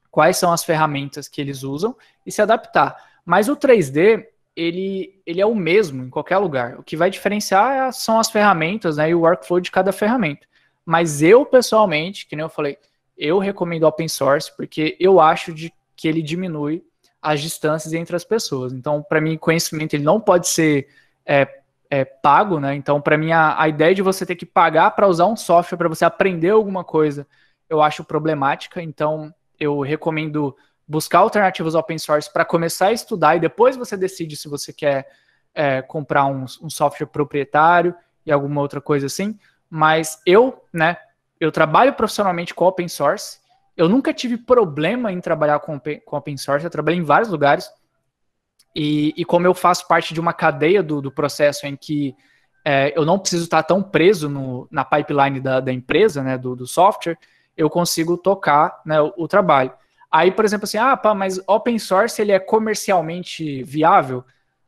quais são as ferramentas que eles usam e se adaptar. Mas o 3D, ele, ele é o mesmo em qualquer lugar. O que vai diferenciar é são as ferramentas né, e o workflow de cada ferramenta. Mas eu, pessoalmente, que nem eu falei, eu recomendo open source porque eu acho de, que ele diminui as distâncias entre as pessoas. Então, para mim, conhecimento ele não pode ser é, é, pago, né? Então, para mim, a, a, ideia de você ter que pagar para usar um software, para você aprender alguma coisa, eu acho problemática. Então, eu recomendo buscar alternativas open source para começar a estudar e depois você decide se você quer é, comprar um, um software proprietário e alguma outra coisa assim. Mas eu, né, eu trabalho profissionalmente com open source. Eu nunca tive problema em trabalhar com, com open source, eu trabalhei em vários lugares. E, e como eu faço parte de uma cadeia do, do processo em que é, eu não preciso estar tão preso no, na pipeline da, da empresa, né, do, do, software, eu consigo tocar né, o, o, trabalho. Aí, por exemplo, assim, ah, pá, mas open source ele é comercialmente viável?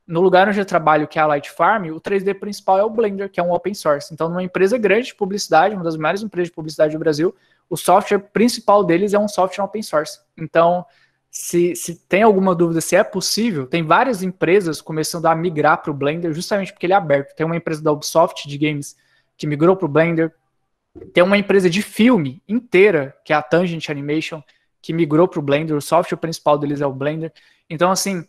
No lugar onde eu trabalho, que é a Light Farm, o 3D principal é o Blender, que é um open source. Então, numa empresa grande de publicidade, uma das maiores empresas de publicidade do Brasil, o software principal deles é um software open source. Então, se, se tem alguma dúvida se é possível, tem várias empresas começando a migrar para o Blender justamente porque ele é aberto. Tem uma empresa da Ubisoft de games que migrou para o Blender, tem uma empresa de filme inteira, que é a Tangent Animation, que migrou para o Blender, o software principal deles é o Blender. Então, assim,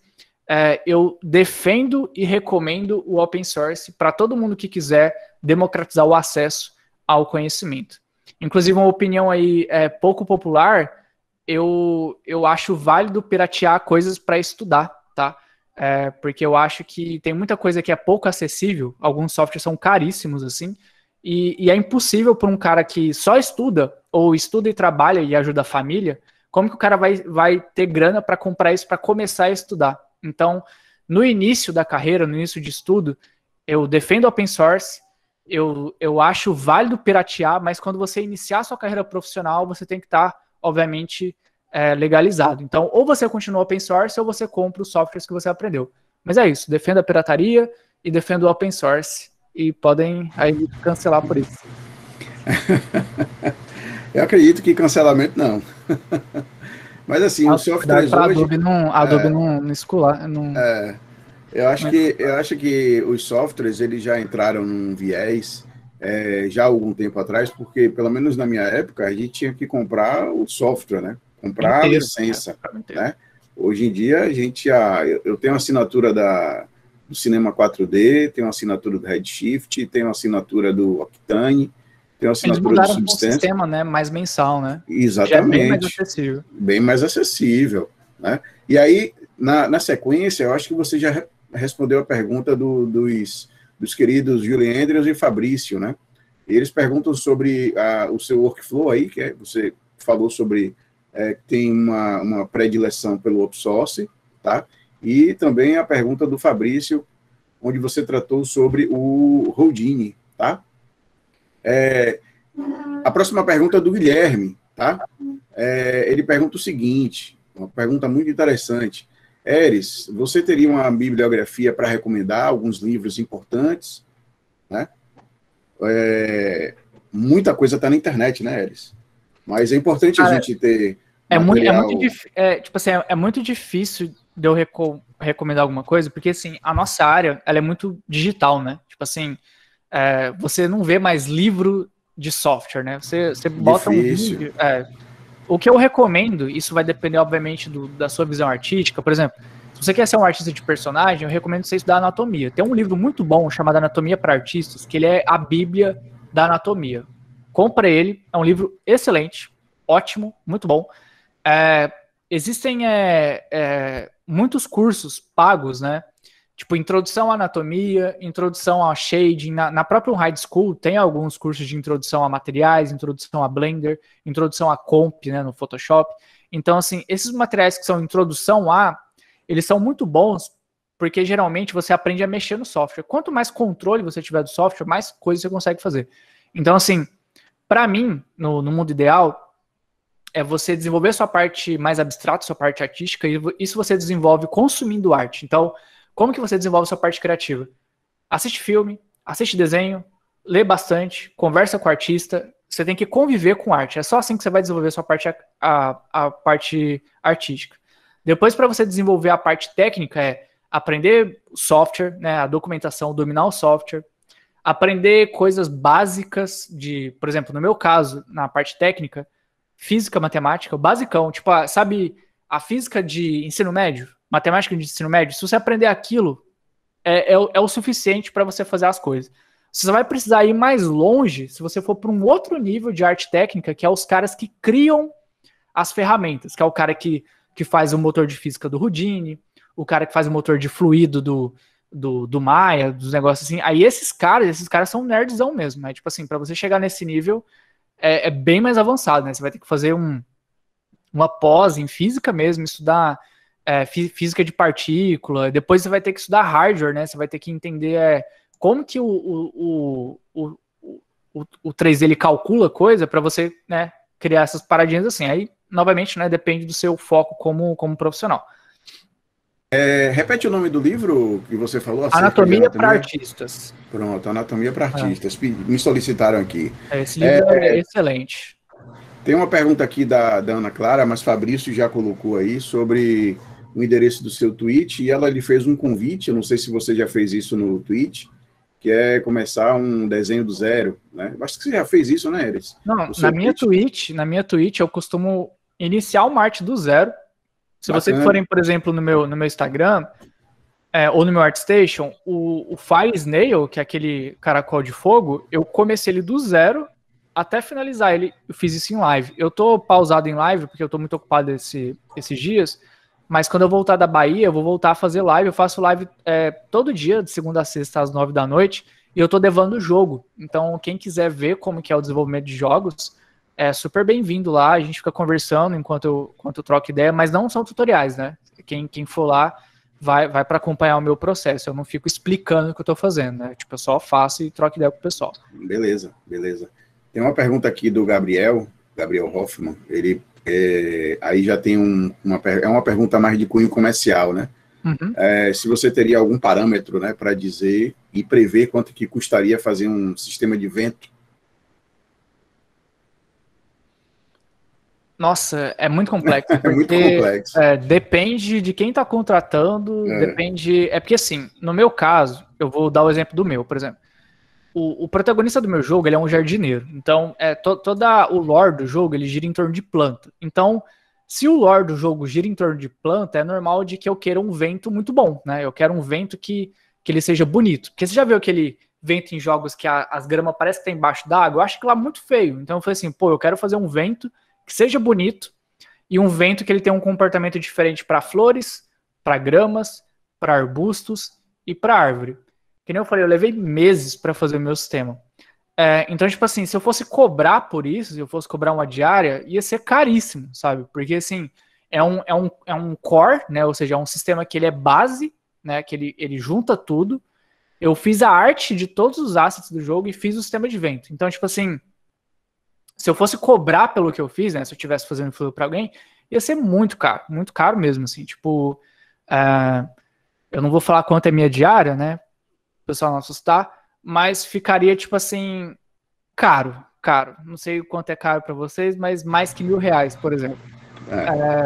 é, eu defendo e recomendo o open source para todo mundo que quiser democratizar o acesso ao conhecimento. Inclusive, uma opinião aí é, pouco popular eu, eu acho válido piratear coisas para estudar, tá? É, porque eu acho que tem muita coisa que é pouco acessível, alguns softwares são caríssimos, assim, e, e é impossível para um cara que só estuda, ou estuda e trabalha e ajuda a família, como que o cara vai, vai ter grana para comprar isso para começar a estudar? Então, no início da carreira, no início de estudo, eu defendo open source, eu, eu acho válido piratear, mas quando você iniciar sua carreira profissional, você tem que estar. Tá obviamente, é, legalizado. Então, ou você continua open source ou você compra os softwares que você aprendeu. Mas é isso, defenda a pirataria e defenda o open source e podem aí cancelar por isso.
Eu acredito que cancelamento não. Mas assim, o software é hoje... Adobe
não, Adobe é, não, não, escolar, não...
É, eu acho que eu acho que os softwares eles já entraram num viés é, já há algum tempo atrás, porque pelo menos na minha época a gente tinha que comprar o software, né? Comprar inteiro, a licença, é, né? Hoje em dia a gente a ah, eu tenho assinatura da do cinema 4D, tenho assinatura do Redshift, tenho assinatura do Octane, tenho assinatura Eles do Um sistema,
né, mais mensal, né? Exatamente. É bem mais acessível.
Bem mais acessível, né? E aí na, na sequência, eu acho que você já respondeu a pergunta do, dos dos queridos Julie Andrews e Fabrício, né? eles perguntam sobre a, ah, o seu workflow aí, que é, você falou sobre é, tem uma, uma predileção pelo OpenSource, tá? E também a pergunta do Fabrício, onde você tratou sobre o Houdini, tá? É, a próxima pergunta é do Guilherme, tá? É, ele pergunta o seguinte, uma pergunta muito interessante. Eres, você teria uma bibliografia para recomendar, alguns livros importantes, né? É, muita coisa está na internet, né, Eres? Mas é importante Cara, a gente ter. É material... muito, é,
muito é, tipo assim, é, é muito difícil de eu reco recomendar alguma coisa, porque assim, a nossa área ela é muito digital, né? Tipo assim, é, você não vê mais livro de software, né? Você, você bota Difícil. um vídeo. É, o que eu recomendo, isso vai depender, obviamente, do, da sua visão artística. Por exemplo, se você quer ser um artista de personagem, eu recomendo você estudar anatomia. Tem um livro muito bom chamado Anatomia para Artistas, que ele é a bíblia da anatomia. Compra ele, é um livro excelente, ótimo, muito bom. É, existem é, é, muitos cursos pagos, né? Tipo, introdução à anatomia, introdução ao shading. Na, na própria High School tem alguns cursos de introdução a materiais, introdução a Blender, introdução a comp, né, no Photoshop. Então, assim, esses materiais que são introdução a, eles são muito bons porque geralmente você aprende a mexer no software. Quanto mais controle você tiver do software, mais coisas você consegue fazer. Então, assim, para mim, no, no, mundo ideal, é você desenvolver sua parte mais abstrata, sua parte artística, e isso você desenvolve consumindo arte. Então, como que você desenvolve sua parte criativa? Assiste filme, assiste desenho, lê bastante, conversa com o artista. Você tem que conviver com arte. É só assim que você vai desenvolver sua parte, a, a parte artística. Depois, para você desenvolver a parte técnica, é aprender software, né, a documentação, dominar o software, aprender coisas básicas de, por exemplo, no meu caso, na parte técnica, física, matemática, basicão, tipo, ah, sabe a física de ensino médio, matemática de ensino médio, se você aprender aquilo, é, é, é o suficiente para você fazer as coisas. Você vai precisar ir mais longe se você for para um outro nível de arte técnica, que é os caras que criam as ferramentas, que é o cara que, que faz o motor de física do Houdini, o cara que faz o motor de fluido do, do, do Maia, dos negócios assim. Aí esses caras, esses caras são nerdzão mesmo, né? Tipo assim, para você chegar nesse nível é, é bem mais avançado, né? Você vai ter que fazer um, uma pós em física mesmo, estudar é, física de partícula, depois você vai ter que estudar hardware, né? Você vai ter que entender é, como que o, o, o, o, o 3D ele calcula coisa para você né, criar essas paradinhas assim. Aí, novamente, né, depende do seu foco como, como profissional.
É, repete o nome do livro que você falou. Anatomia para Artistas. Pronto, Anatomia para ah. Artistas. Ah. Me solicitaram aqui. É, esse livro é, é excelente. Tem uma pergunta aqui da, da Ana Clara, mas Fabrício já colocou aí sobre o endereço do seu tweet e ela lhe fez um convite. Eu não sei se você já fez isso no tweet, que é começar um desenho do zero, né? Acho que você já fez isso, né, Eres? Não,
na tweet. minha tweet, na minha tweet eu costumo iniciar o Marte do zero.
Se vocês forem,
por exemplo, no meu no meu Instagram é, ou no meu ArtStation, o, o Fire Snail, que é aquele caracol de fogo, eu comecei ele do zero até finalizar ele, eu fiz isso em live. Eu tô pausado em live porque eu tô muito ocupado esse, esses dias, mas quando eu voltar da Bahia, eu vou voltar a fazer live. Eu faço live é, todo dia, de segunda a sexta, às nove da noite, e eu tô devando o jogo. Então, quem quiser ver como que é o desenvolvimento de jogos, é super bem-vindo lá. A gente fica conversando enquanto eu, enquanto eu troco ideia, mas não são tutoriais, né? Quem, quem for lá vai, vai para acompanhar o meu processo. Eu não fico explicando o que eu estou fazendo, né? Tipo, eu só faço e troco ideia com o pessoal.
Beleza, beleza. Tem uma pergunta aqui do Gabriel, Gabriel Hoffman. Ele é, aí já tem um, uma, é uma pergunta mais de cunho comercial, né? Uhum. É, se você teria algum parâmetro né, para dizer e prever quanto que custaria fazer um sistema de vento?
Nossa, é muito complexo. é muito complexo. É, depende de quem está contratando, é. depende. É porque assim, no meu caso, eu vou dar o exemplo do meu, por exemplo o, o, protagonista do meu jogo ele é um jardineiro. Então, é, to, toda o lore do jogo ele gira em torno de planta. Então, se o lore do jogo gira em torno de planta, é normal de que eu queira um vento muito bom, né? Eu quero um vento que, que ele seja bonito. Porque você já viu aquele vento em jogos que a, as gramas parece que tá embaixo d'água? Eu acho que lá é muito feio. Então eu falei assim, pô, eu quero fazer um vento que seja bonito e um vento que ele tenha um comportamento diferente para flores, para gramas, para arbustos e para árvore. Que nem eu falei, eu levei meses para fazer o meu sistema. É, então, tipo assim, se eu fosse cobrar por isso, se eu fosse cobrar uma diária, ia ser caríssimo, sabe? Porque, assim, é um, é um, é um core, né? Ou seja, é um sistema que ele é base, né? Que ele, ele junta tudo. Eu fiz a arte de todos os assets do jogo e fiz o sistema de vento. Então, tipo assim, se eu fosse cobrar pelo que eu fiz, né? Se eu estivesse fazendo flow para alguém, ia ser muito caro, muito caro mesmo, assim. Tipo, uh, eu não vou falar quanto é minha diária, né? pessoal não assustar, mas ficaria tipo assim caro, caro. Não sei quanto é caro para vocês, mas mais que mil reais, por exemplo. É.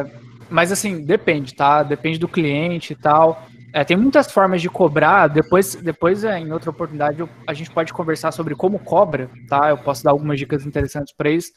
É, mas assim depende, tá? Depende do cliente e tal. É, tem muitas formas de cobrar. Depois, depois é, em outra oportunidade, a gente pode conversar sobre como cobra, tá? Eu posso dar algumas dicas interessantes para isso.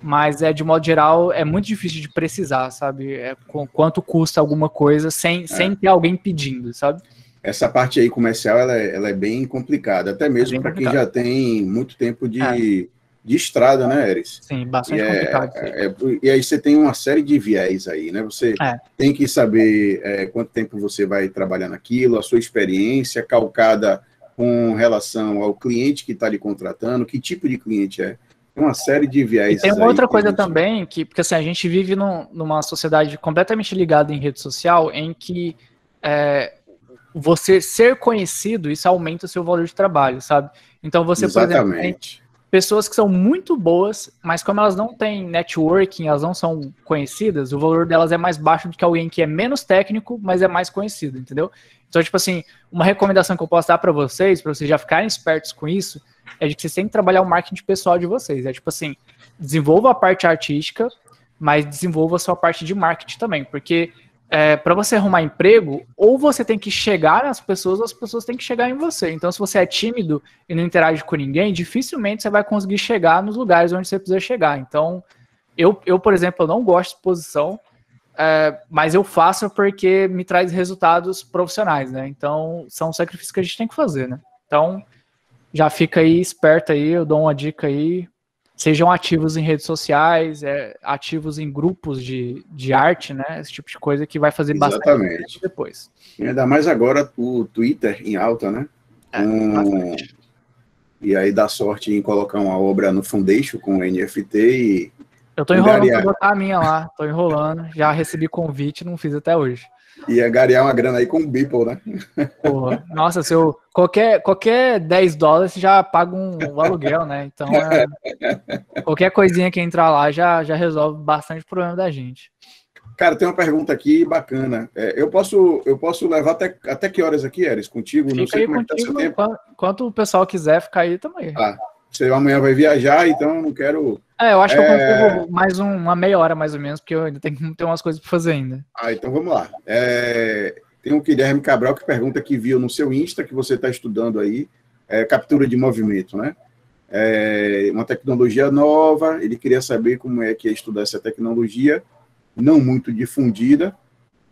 Mas é de modo geral é muito difícil de precisar, sabe? É, com, quanto custa alguma coisa sem, é. sem
ter alguém pedindo, sabe? essa parte aí comercial ela é, ela é bem complicada, até mesmo é para quem já tem muito tempo de, é. de estrada, né, Eris? Sim, bastante e é, complicado. É, é, e aí você tem uma série de viés aí, né? Você tem que saber quanto tempo você vai trabalhar naquilo, a sua experiência calcada com relação ao cliente que está lhe contratando, que tipo de cliente é uma série de viés. tem uma outra coisa gente...
também, que, porque assim, a gente vive num, numa sociedade completamente ligada em rede social, em que é, você ser conhecido, isso aumenta o seu valor de trabalho, sabe? Então você, Exatamente. por exemplo, tem pessoas que são muito boas, mas como elas não têm networking, elas não são conhecidas, o valor delas é mais baixo do que alguém que é menos técnico, mas é mais conhecido, entendeu? Então, tipo assim, uma recomendação que eu posso dar para vocês, para vocês já ficarem espertos com isso, é de que vocês têm que trabalhar o marketing pessoal de vocês. É tipo assim, desenvolva a parte artística, mas desenvolva a sua parte de marketing também, porque é, para você arrumar emprego, ou você tem que chegar nas pessoas, ou as pessoas têm que chegar em você. Então, se você é tímido e não interage com ninguém, dificilmente você vai conseguir chegar nos lugares onde você precisa chegar. Então, eu, eu por exemplo, não gosto de exposição, é, mas eu faço porque me traz resultados profissionais, né? Então, são sacrifícios que a gente tem que fazer, né? Então, já fica aí esperto aí, eu dou uma dica aí, sejam ativos em redes sociais, é, ativos em grupos de, de arte, né? Esse tipo de coisa que vai fazer Exatamente. bastante depois. E ainda mais
agora o Twitter em alta, né? É, e aí dá sorte em colocar uma obra no Foundation com NFT e. Eu tô enrolando pra
botar a minha lá, tô enrolando, já recebi convite, não fiz até hoje.
E garear uma grana aí com o Beeple, né? Porra,
nossa, seu qualquer, qualquer 10 dólares já paga um, um aluguel, né? Então, é, qualquer coisinha que entrar lá já, já resolve bastante problema da gente.
Cara, tem uma pergunta aqui bacana. É, eu, posso, eu posso levar até, até que horas aqui, eres contigo? Fica Não sei como contigo, é que tá seu tempo.
Quanto, quanto o pessoal quiser ficar aí também. Ah,
você amanhã vai viajar, então não quero. É, eu acho que eu é,
consigo mais um, uma meia hora, mais ou menos, porque eu ainda tenho, umas coisas para fazer ainda.
Ah, então vamos lá. É... Tem o Guilherme Cabral que pergunta que viu no seu Insta que você está estudando aí, é, captura de movimento, né? É uma tecnologia nova, ele queria saber como é que é estudar essa tecnologia, não muito difundida,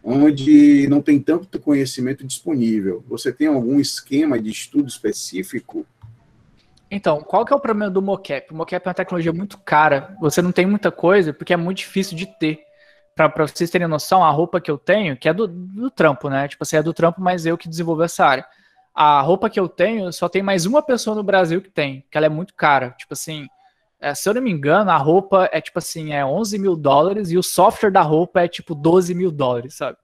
onde não tem tanto conhecimento disponível. Você tem algum esquema de estudo específico então, qual que
é o problema do mocap? O mocap é uma tecnologia muito cara. Você não tem muita coisa porque é muito difícil de ter. Para vocês terem noção, a roupa que eu tenho, que é do, do trampo, né? Tipo assim, é do trampo, mas eu que desenvolvo essa área. A roupa que eu tenho, só tem mais uma pessoa no Brasil que tem, que ela é muito cara. Tipo assim, é, se eu não me engano, a roupa é tipo assim, é 11 mil dólares e o software da roupa é tipo 12 mil dólares, sabe?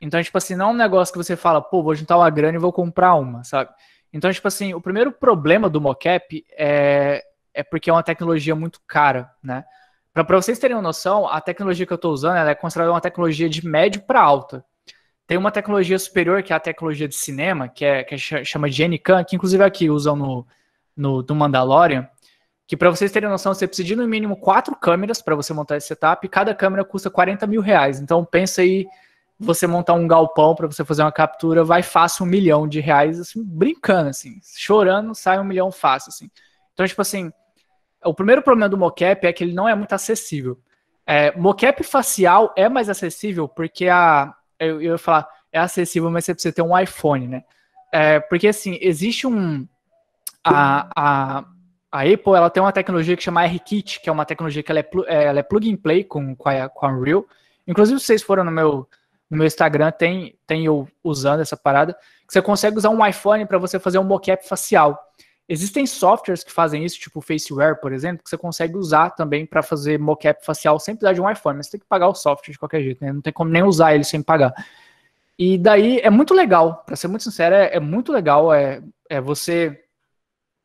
Então, tipo assim, não é um negócio que você fala, pô, vou juntar uma grana e vou comprar uma, sabe? Então, tipo assim, o primeiro problema do mocap é, é porque é uma tecnologia muito cara, né? Para vocês terem uma noção, a tecnologia que eu estou usando é considerada uma tecnologia de médio para alta. Tem uma tecnologia superior, que é a tecnologia de cinema, que, é, que é chama de N-Can, que inclusive é aqui usam no, no, do Mandalorian, que para vocês terem noção, você precisa de no mínimo quatro câmeras para você montar esse setup, e cada câmera custa 40 mil reais. Então pensa aí você montar um galpão para você fazer uma captura, vai fácil um milhão de reais, assim, brincando, assim, chorando, sai um milhão fácil, assim. Então, tipo assim, o primeiro problema do mocap é que ele não é muito acessível. É, mocap facial é mais acessível porque a. Eu, eu ia falar, é acessível, mas é você precisa ter um iPhone, né? É, porque, assim, existe um. A, a, a Apple ela tem uma tecnologia que chama Kit que é uma tecnologia que ela é, é, ela é plug and play com, com, a, com a Unreal. Inclusive, vocês foram no meu no meu Instagram tem, tem eu usando essa parada, que você consegue usar um iPhone para você fazer um mocap facial. Existem softwares que fazem isso, tipo o Faceware, por exemplo, que você consegue usar também para fazer mocap facial sem precisar de um iPhone, mas você tem que pagar o software de qualquer jeito, né? Não tem como nem usar ele sem pagar. E daí é muito legal, para ser muito sincero, é, é, muito legal é, é você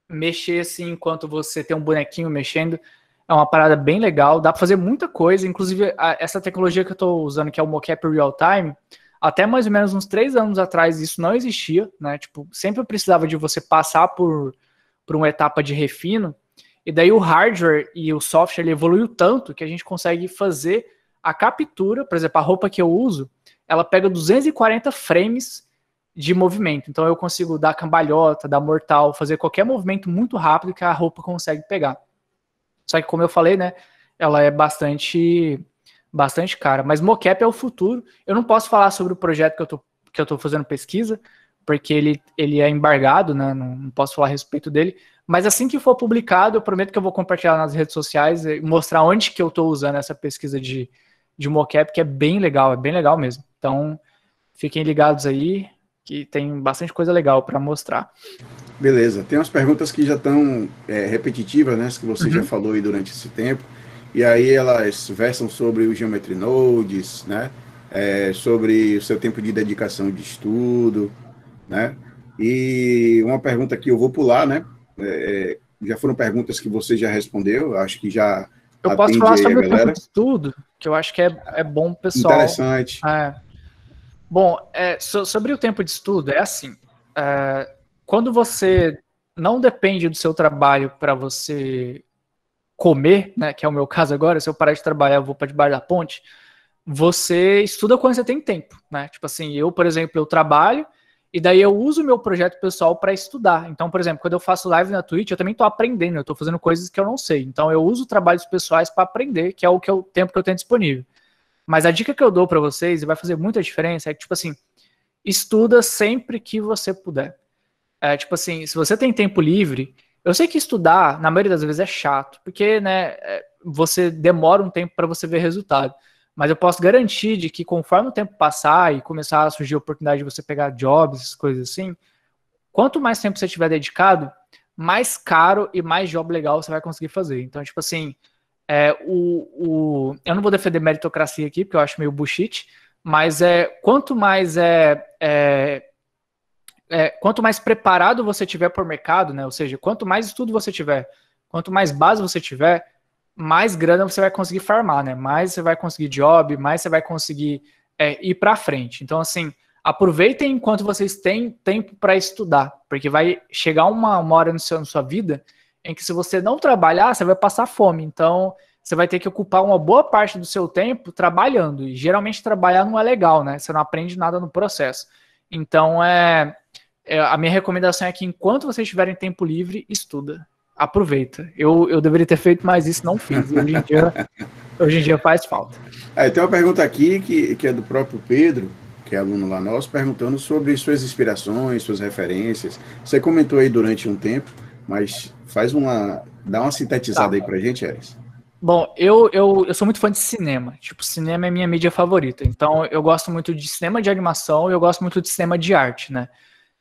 mexer assim enquanto você tem um bonequinho mexendo. É uma parada bem legal, dá para fazer muita coisa. Inclusive, a, essa tecnologia que eu estou usando, que é o mocap real time, até mais ou menos uns três anos atrás isso não existia, né? Tipo, sempre eu precisava de você passar por, por uma etapa de refino. E daí o hardware e o software evoluíram evoluiu tanto que a gente consegue fazer a captura, por exemplo, a roupa que eu uso, ela pega 240 frames de movimento. Então eu consigo dar cambalhota, dar mortal, fazer qualquer movimento muito rápido que a roupa consegue pegar. Só que, como eu falei, né, ela é bastante bastante cara. Mas mocap é o futuro. Eu não posso falar sobre o projeto que eu tô, que eu tô fazendo pesquisa, porque ele, ele é embargado, né? Não, não, posso falar a respeito dele. Mas assim que for publicado, eu prometo que eu vou compartilhar nas redes sociais e mostrar onde que eu estou usando essa pesquisa de, de mocap, que é bem legal, é bem legal mesmo. Então, fiquem ligados aí que tem bastante coisa legal para mostrar.
Beleza, tem umas perguntas que já estão é, repetitivas, né, que você uhum. já falou aí durante esse tempo, e aí elas versam sobre o Geometry Nodes, né, é, sobre o seu tempo de dedicação de estudo, né, e uma pergunta que eu vou pular, né, é, é já foram perguntas que você já respondeu, acho que já eu posso falar sobre o tempo de
estudo, que eu acho que é, é bom pessoal. Interessante. É, Bom, é, so, sobre o tempo de estudo, é assim: é, quando você não depende do seu trabalho para você comer, né, que é o meu caso agora, se eu parar de trabalhar, eu vou para debaixo da ponte. Você estuda quando você tem tempo, né? Tipo assim, eu, por exemplo, eu trabalho e daí eu uso o meu projeto pessoal para estudar. Então, por exemplo, quando eu faço live na Twitch, eu também estou aprendendo, eu estou fazendo coisas que eu não sei. Então, eu uso trabalhos pessoais para aprender, que é o que é o tempo que eu tenho disponível. Mas a dica que eu dou para vocês, e vai fazer muita diferença, é que, tipo assim, estuda sempre que você puder. É, tipo assim, se você tem tempo livre, eu sei que estudar, na maioria das vezes, é chato, porque, né, é, você demora um tempo para você ver resultado. Mas eu posso garantir de que conforme o tempo passar e começar a surgir a oportunidade de você pegar jobs, coisas assim, quanto mais tempo você tiver dedicado, mais caro e mais job legal você vai conseguir fazer. Então, tipo assim, é, o, o, eu não vou defender meritocracia aqui, porque eu acho meio bullshit, mas é quanto mais é, é, é quanto mais preparado você tiver para o mercado, né? Ou seja, quanto mais estudo você tiver, quanto mais base você tiver, mais grana você vai conseguir farmar, né? Mais você vai conseguir job, mais você vai conseguir é, ir para frente. Então, assim, aproveitem enquanto vocês têm tempo para estudar, porque vai chegar uma, uma hora no seu, na sua vida em que se você não trabalhar, você vai passar fome. Então, você vai ter que ocupar uma boa parte do seu tempo trabalhando. E geralmente trabalhar não é legal, né? Você não aprende nada no processo. Então, é, é a minha recomendação é que enquanto vocês tiverem tempo livre, estuda. Aproveita. Eu, eu deveria ter feito, mas isso não fiz. Hoje em dia, hoje em dia faz falta.
É, tem uma pergunta aqui que, que é do próprio Pedro que é aluno lá nosso, perguntando sobre suas inspirações, suas referências. Você comentou aí durante um tempo, mas Faz uma. Dá uma sintetizada tá. aí pra gente, Eris.
Bom, eu, eu, eu sou muito fã de cinema. Tipo, cinema é minha mídia favorita. Então, eu gosto muito de cinema de animação e eu gosto muito de cinema de arte, né?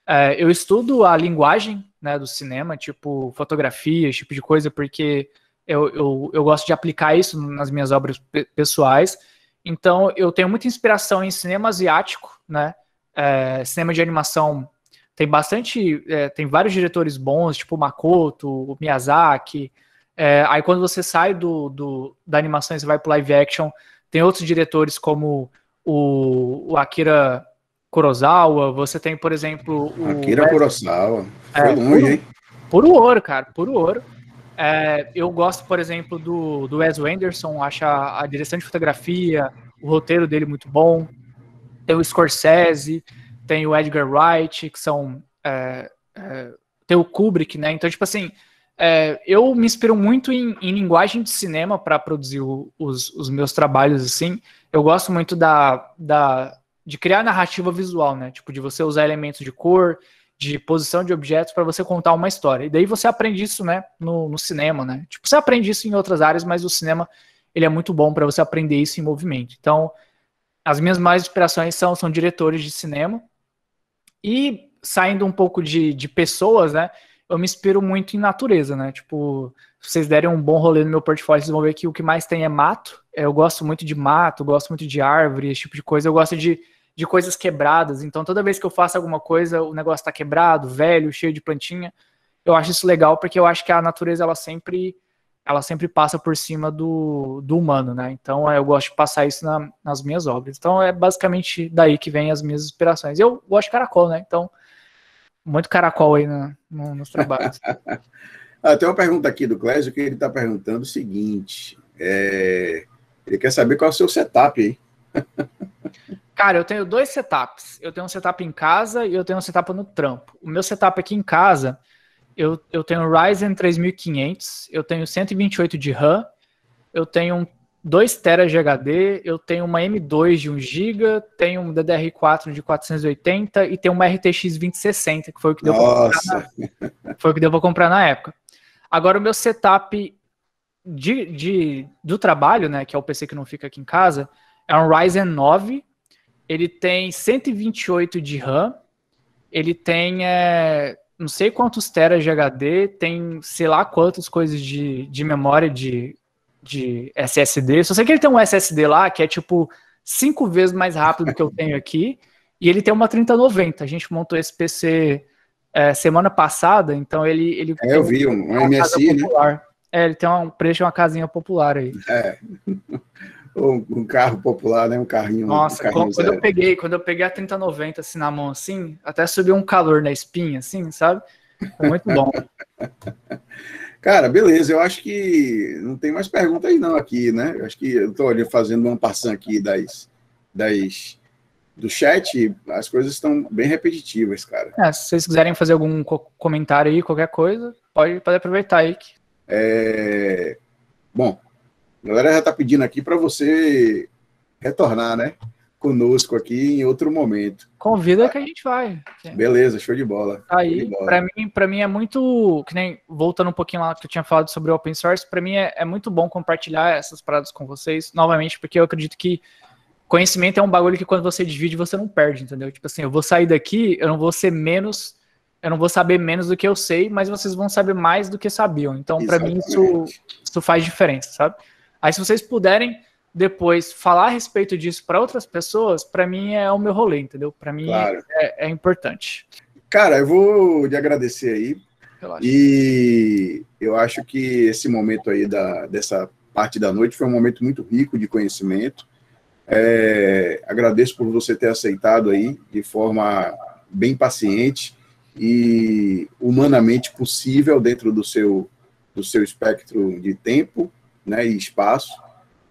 É, eu estudo a linguagem né, do cinema, tipo fotografia, esse tipo de coisa, porque eu, eu, eu gosto de aplicar isso nas minhas obras pessoais. Então, eu tenho muita inspiração em cinema asiático, né? É, cinema de animação tem bastante, é, tem vários diretores bons, tipo o Makoto, o Miyazaki. É, aí quando você sai do, do, da animação e vai pro live action, tem outros diretores como o, o Akira Kurosawa, você tem, por exemplo, o. Akira
Kurosawa. É, Foi é, longe, puro, hein?
Puro ouro, cara, puro ouro. É, eu gosto, por exemplo, do, do Wes Anderson, acho a, a direção de fotografia, o roteiro dele muito bom. Tem o Scorsese, tem o Edgar Wright, que são. É, é, tem o Kubrick, né? Então, tipo assim, é, eu me inspiro muito em, em linguagem de cinema para produzir o, os, os, meus trabalhos, assim. Eu gosto muito da, da, de criar narrativa visual, né? Tipo, de você usar elementos de cor, de posição de objetos para você contar uma história. E daí você aprende isso, né, no, no, cinema, né? Tipo, você aprende isso em outras áreas, mas o cinema ele é muito bom para você aprender isso em movimento. Então, as minhas mais inspirações são, são diretores de cinema, e saindo um pouco de, de pessoas, né? Eu me inspiro muito em natureza, né? Tipo, se vocês derem um bom rolê no meu portfólio, vocês vão ver que o que mais tem é mato. Eu gosto muito de mato, gosto muito de árvore, esse tipo de coisa. Eu gosto de, de coisas quebradas. Então, toda vez que eu faço alguma coisa, o negócio está quebrado, velho, cheio de plantinha. Eu acho isso legal porque eu acho que a natureza ela sempre ela sempre passa por cima do, do humano, né? Então é, eu gosto de passar isso na, nas minhas obras. Então é basicamente daí que vem as minhas inspirações. Eu gosto de caracol, né? Então, muito caracol aí na, no, nos trabalhos.
ah, tem uma pergunta aqui do Clésio que ele está perguntando o seguinte: é... ele quer saber qual é o seu setup aí.
Cara, eu tenho dois setups. Eu tenho um setup em casa e eu tenho um setup no trampo. O meu setup aqui em casa eu, eu tenho Ryzen 3500, eu tenho 128 de RAM, eu tenho 2 TB de HD, eu tenho uma M2 de 1 GB, tenho um DDR4 de 480 e tenho uma RTX 2060, que foi o que deu Nossa. pra
comprar
na, foi o que deu pra comprar na época. Agora o meu setup de, de, do trabalho, né, que é o PC que não fica aqui em casa, é um Ryzen 9, ele tem 128 de RAM, ele tem é, não sei quantos teras de HD, tem sei lá quantas coisas de, de memória de, de SSD. Só sei que ele tem um SSD lá que é tipo cinco vezes mais rápido do que eu tenho aqui. E ele tem uma 3090. A gente montou esse PC é, semana passada, então ele. ele é, eu vi, um, um MSI, né? É, ele tem um preço de uma casinha popular aí. É
um, um, carro popular, né? Um carrinho. Nossa, um carrinho quando, zero. eu
peguei, quando eu peguei a 3090 assim na mão assim, até subiu um calor na espinha, assim, sabe? Foi muito bom.
Cara, beleza, eu acho que não tem mais perguntas não aqui, né? Eu acho que eu estou fazendo uma passão aqui das, das do chat, as coisas estão bem repetitivas, cara.
É, se vocês quiserem fazer algum co comentário aí, qualquer coisa, pode, pode aproveitar aí. Que...
É... Bom, a galera já está pedindo aqui para você retornar, né? Conosco aqui em outro momento. Convida tá? que a gente vai. Beleza, show de bola. Tá aí, para
mim, para mim é muito, que nem voltando um pouquinho lá que eu tinha falado sobre o open source, para mim é, é muito bom compartilhar essas paradas com vocês, novamente, porque eu acredito que conhecimento é um bagulho que quando você divide você não perde, entendeu? Tipo assim, eu vou sair daqui, eu não vou ser menos eu não vou saber menos do que eu sei, mas vocês vão saber mais do que sabiam. Então, para mim, isso, isso faz diferença, sabe? Aí, se vocês puderem depois falar a respeito disso para outras pessoas, para mim é o meu rolê, entendeu? Para mim claro. é, é, importante.
Cara, eu vou te agradecer aí. Relaxa. E eu acho que esse momento aí da, dessa parte da noite foi um momento muito rico de conhecimento. É, agradeço por você ter aceitado aí de forma bem paciente e humanamente possível dentro do seu, do seu espectro de tempo né, e espaço.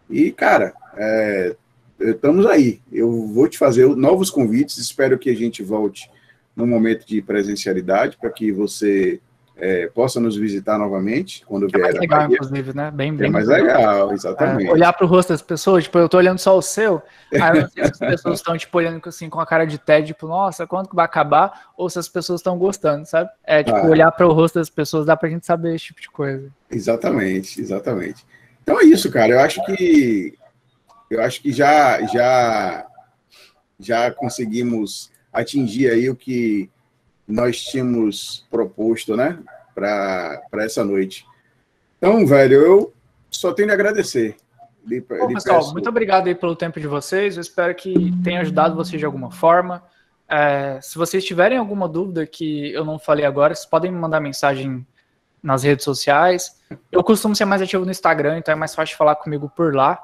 E, cara, é, estamos aí. Eu vou te fazer novos convites, espero que a gente volte no momento de presencialidade para que você é, possa nos visitar novamente quando vier. É mais legal, Bahia.
inclusive, né? Bem, é bem é mais legal, exatamente. É, olhar para o rosto das pessoas, tipo, eu estou olhando só o seu, aí não sei se as pessoas estão, tipo, olhando assim, com a cara de tédio, tipo, nossa, quando que vai acabar? Ou se as pessoas estão gostando, sabe? É, tipo, ah. olhar para o rosto das pessoas dá para a gente saber esse tipo de coisa.
Exatamente, exatamente. Então é isso, cara. Eu acho que eu acho que já já já conseguimos atingir aí o que nós tínhamos proposto, né, para essa noite. Então, velho, eu só tenho a agradecer. Lhe, Bom, pessoal, peço... muito
obrigado aí pelo tempo de vocês. Eu espero que tenha ajudado vocês de alguma forma. É, se vocês tiverem alguma dúvida que eu não falei agora, vocês podem me mandar mensagem nas redes sociais. Eu costumo ser mais ativo no Instagram, então é mais fácil falar comigo por lá.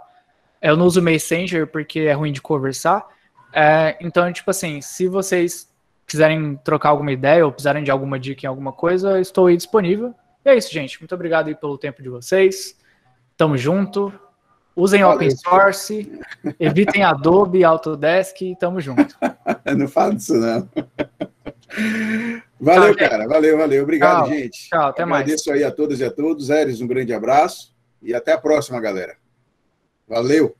Eu não uso Messenger porque é ruim de conversar. É, então, tipo assim, se vocês quiserem trocar alguma ideia ou precisarem de alguma dica em alguma coisa, eu estou aí disponível. E é isso, gente. Muito obrigado aí pelo tempo de vocês. Tamo junto. Usem open source, evitem Adobe, Autodesk e tamo junto.
não falo isso, não.
Valeu, tchau, cara. Valeu, valeu. Obrigado, tchau, gente. Tchau, até Agradeço mais. Agradeço
aí a todas e a todos. Eres, um grande abraço. E até a próxima, galera. Valeu.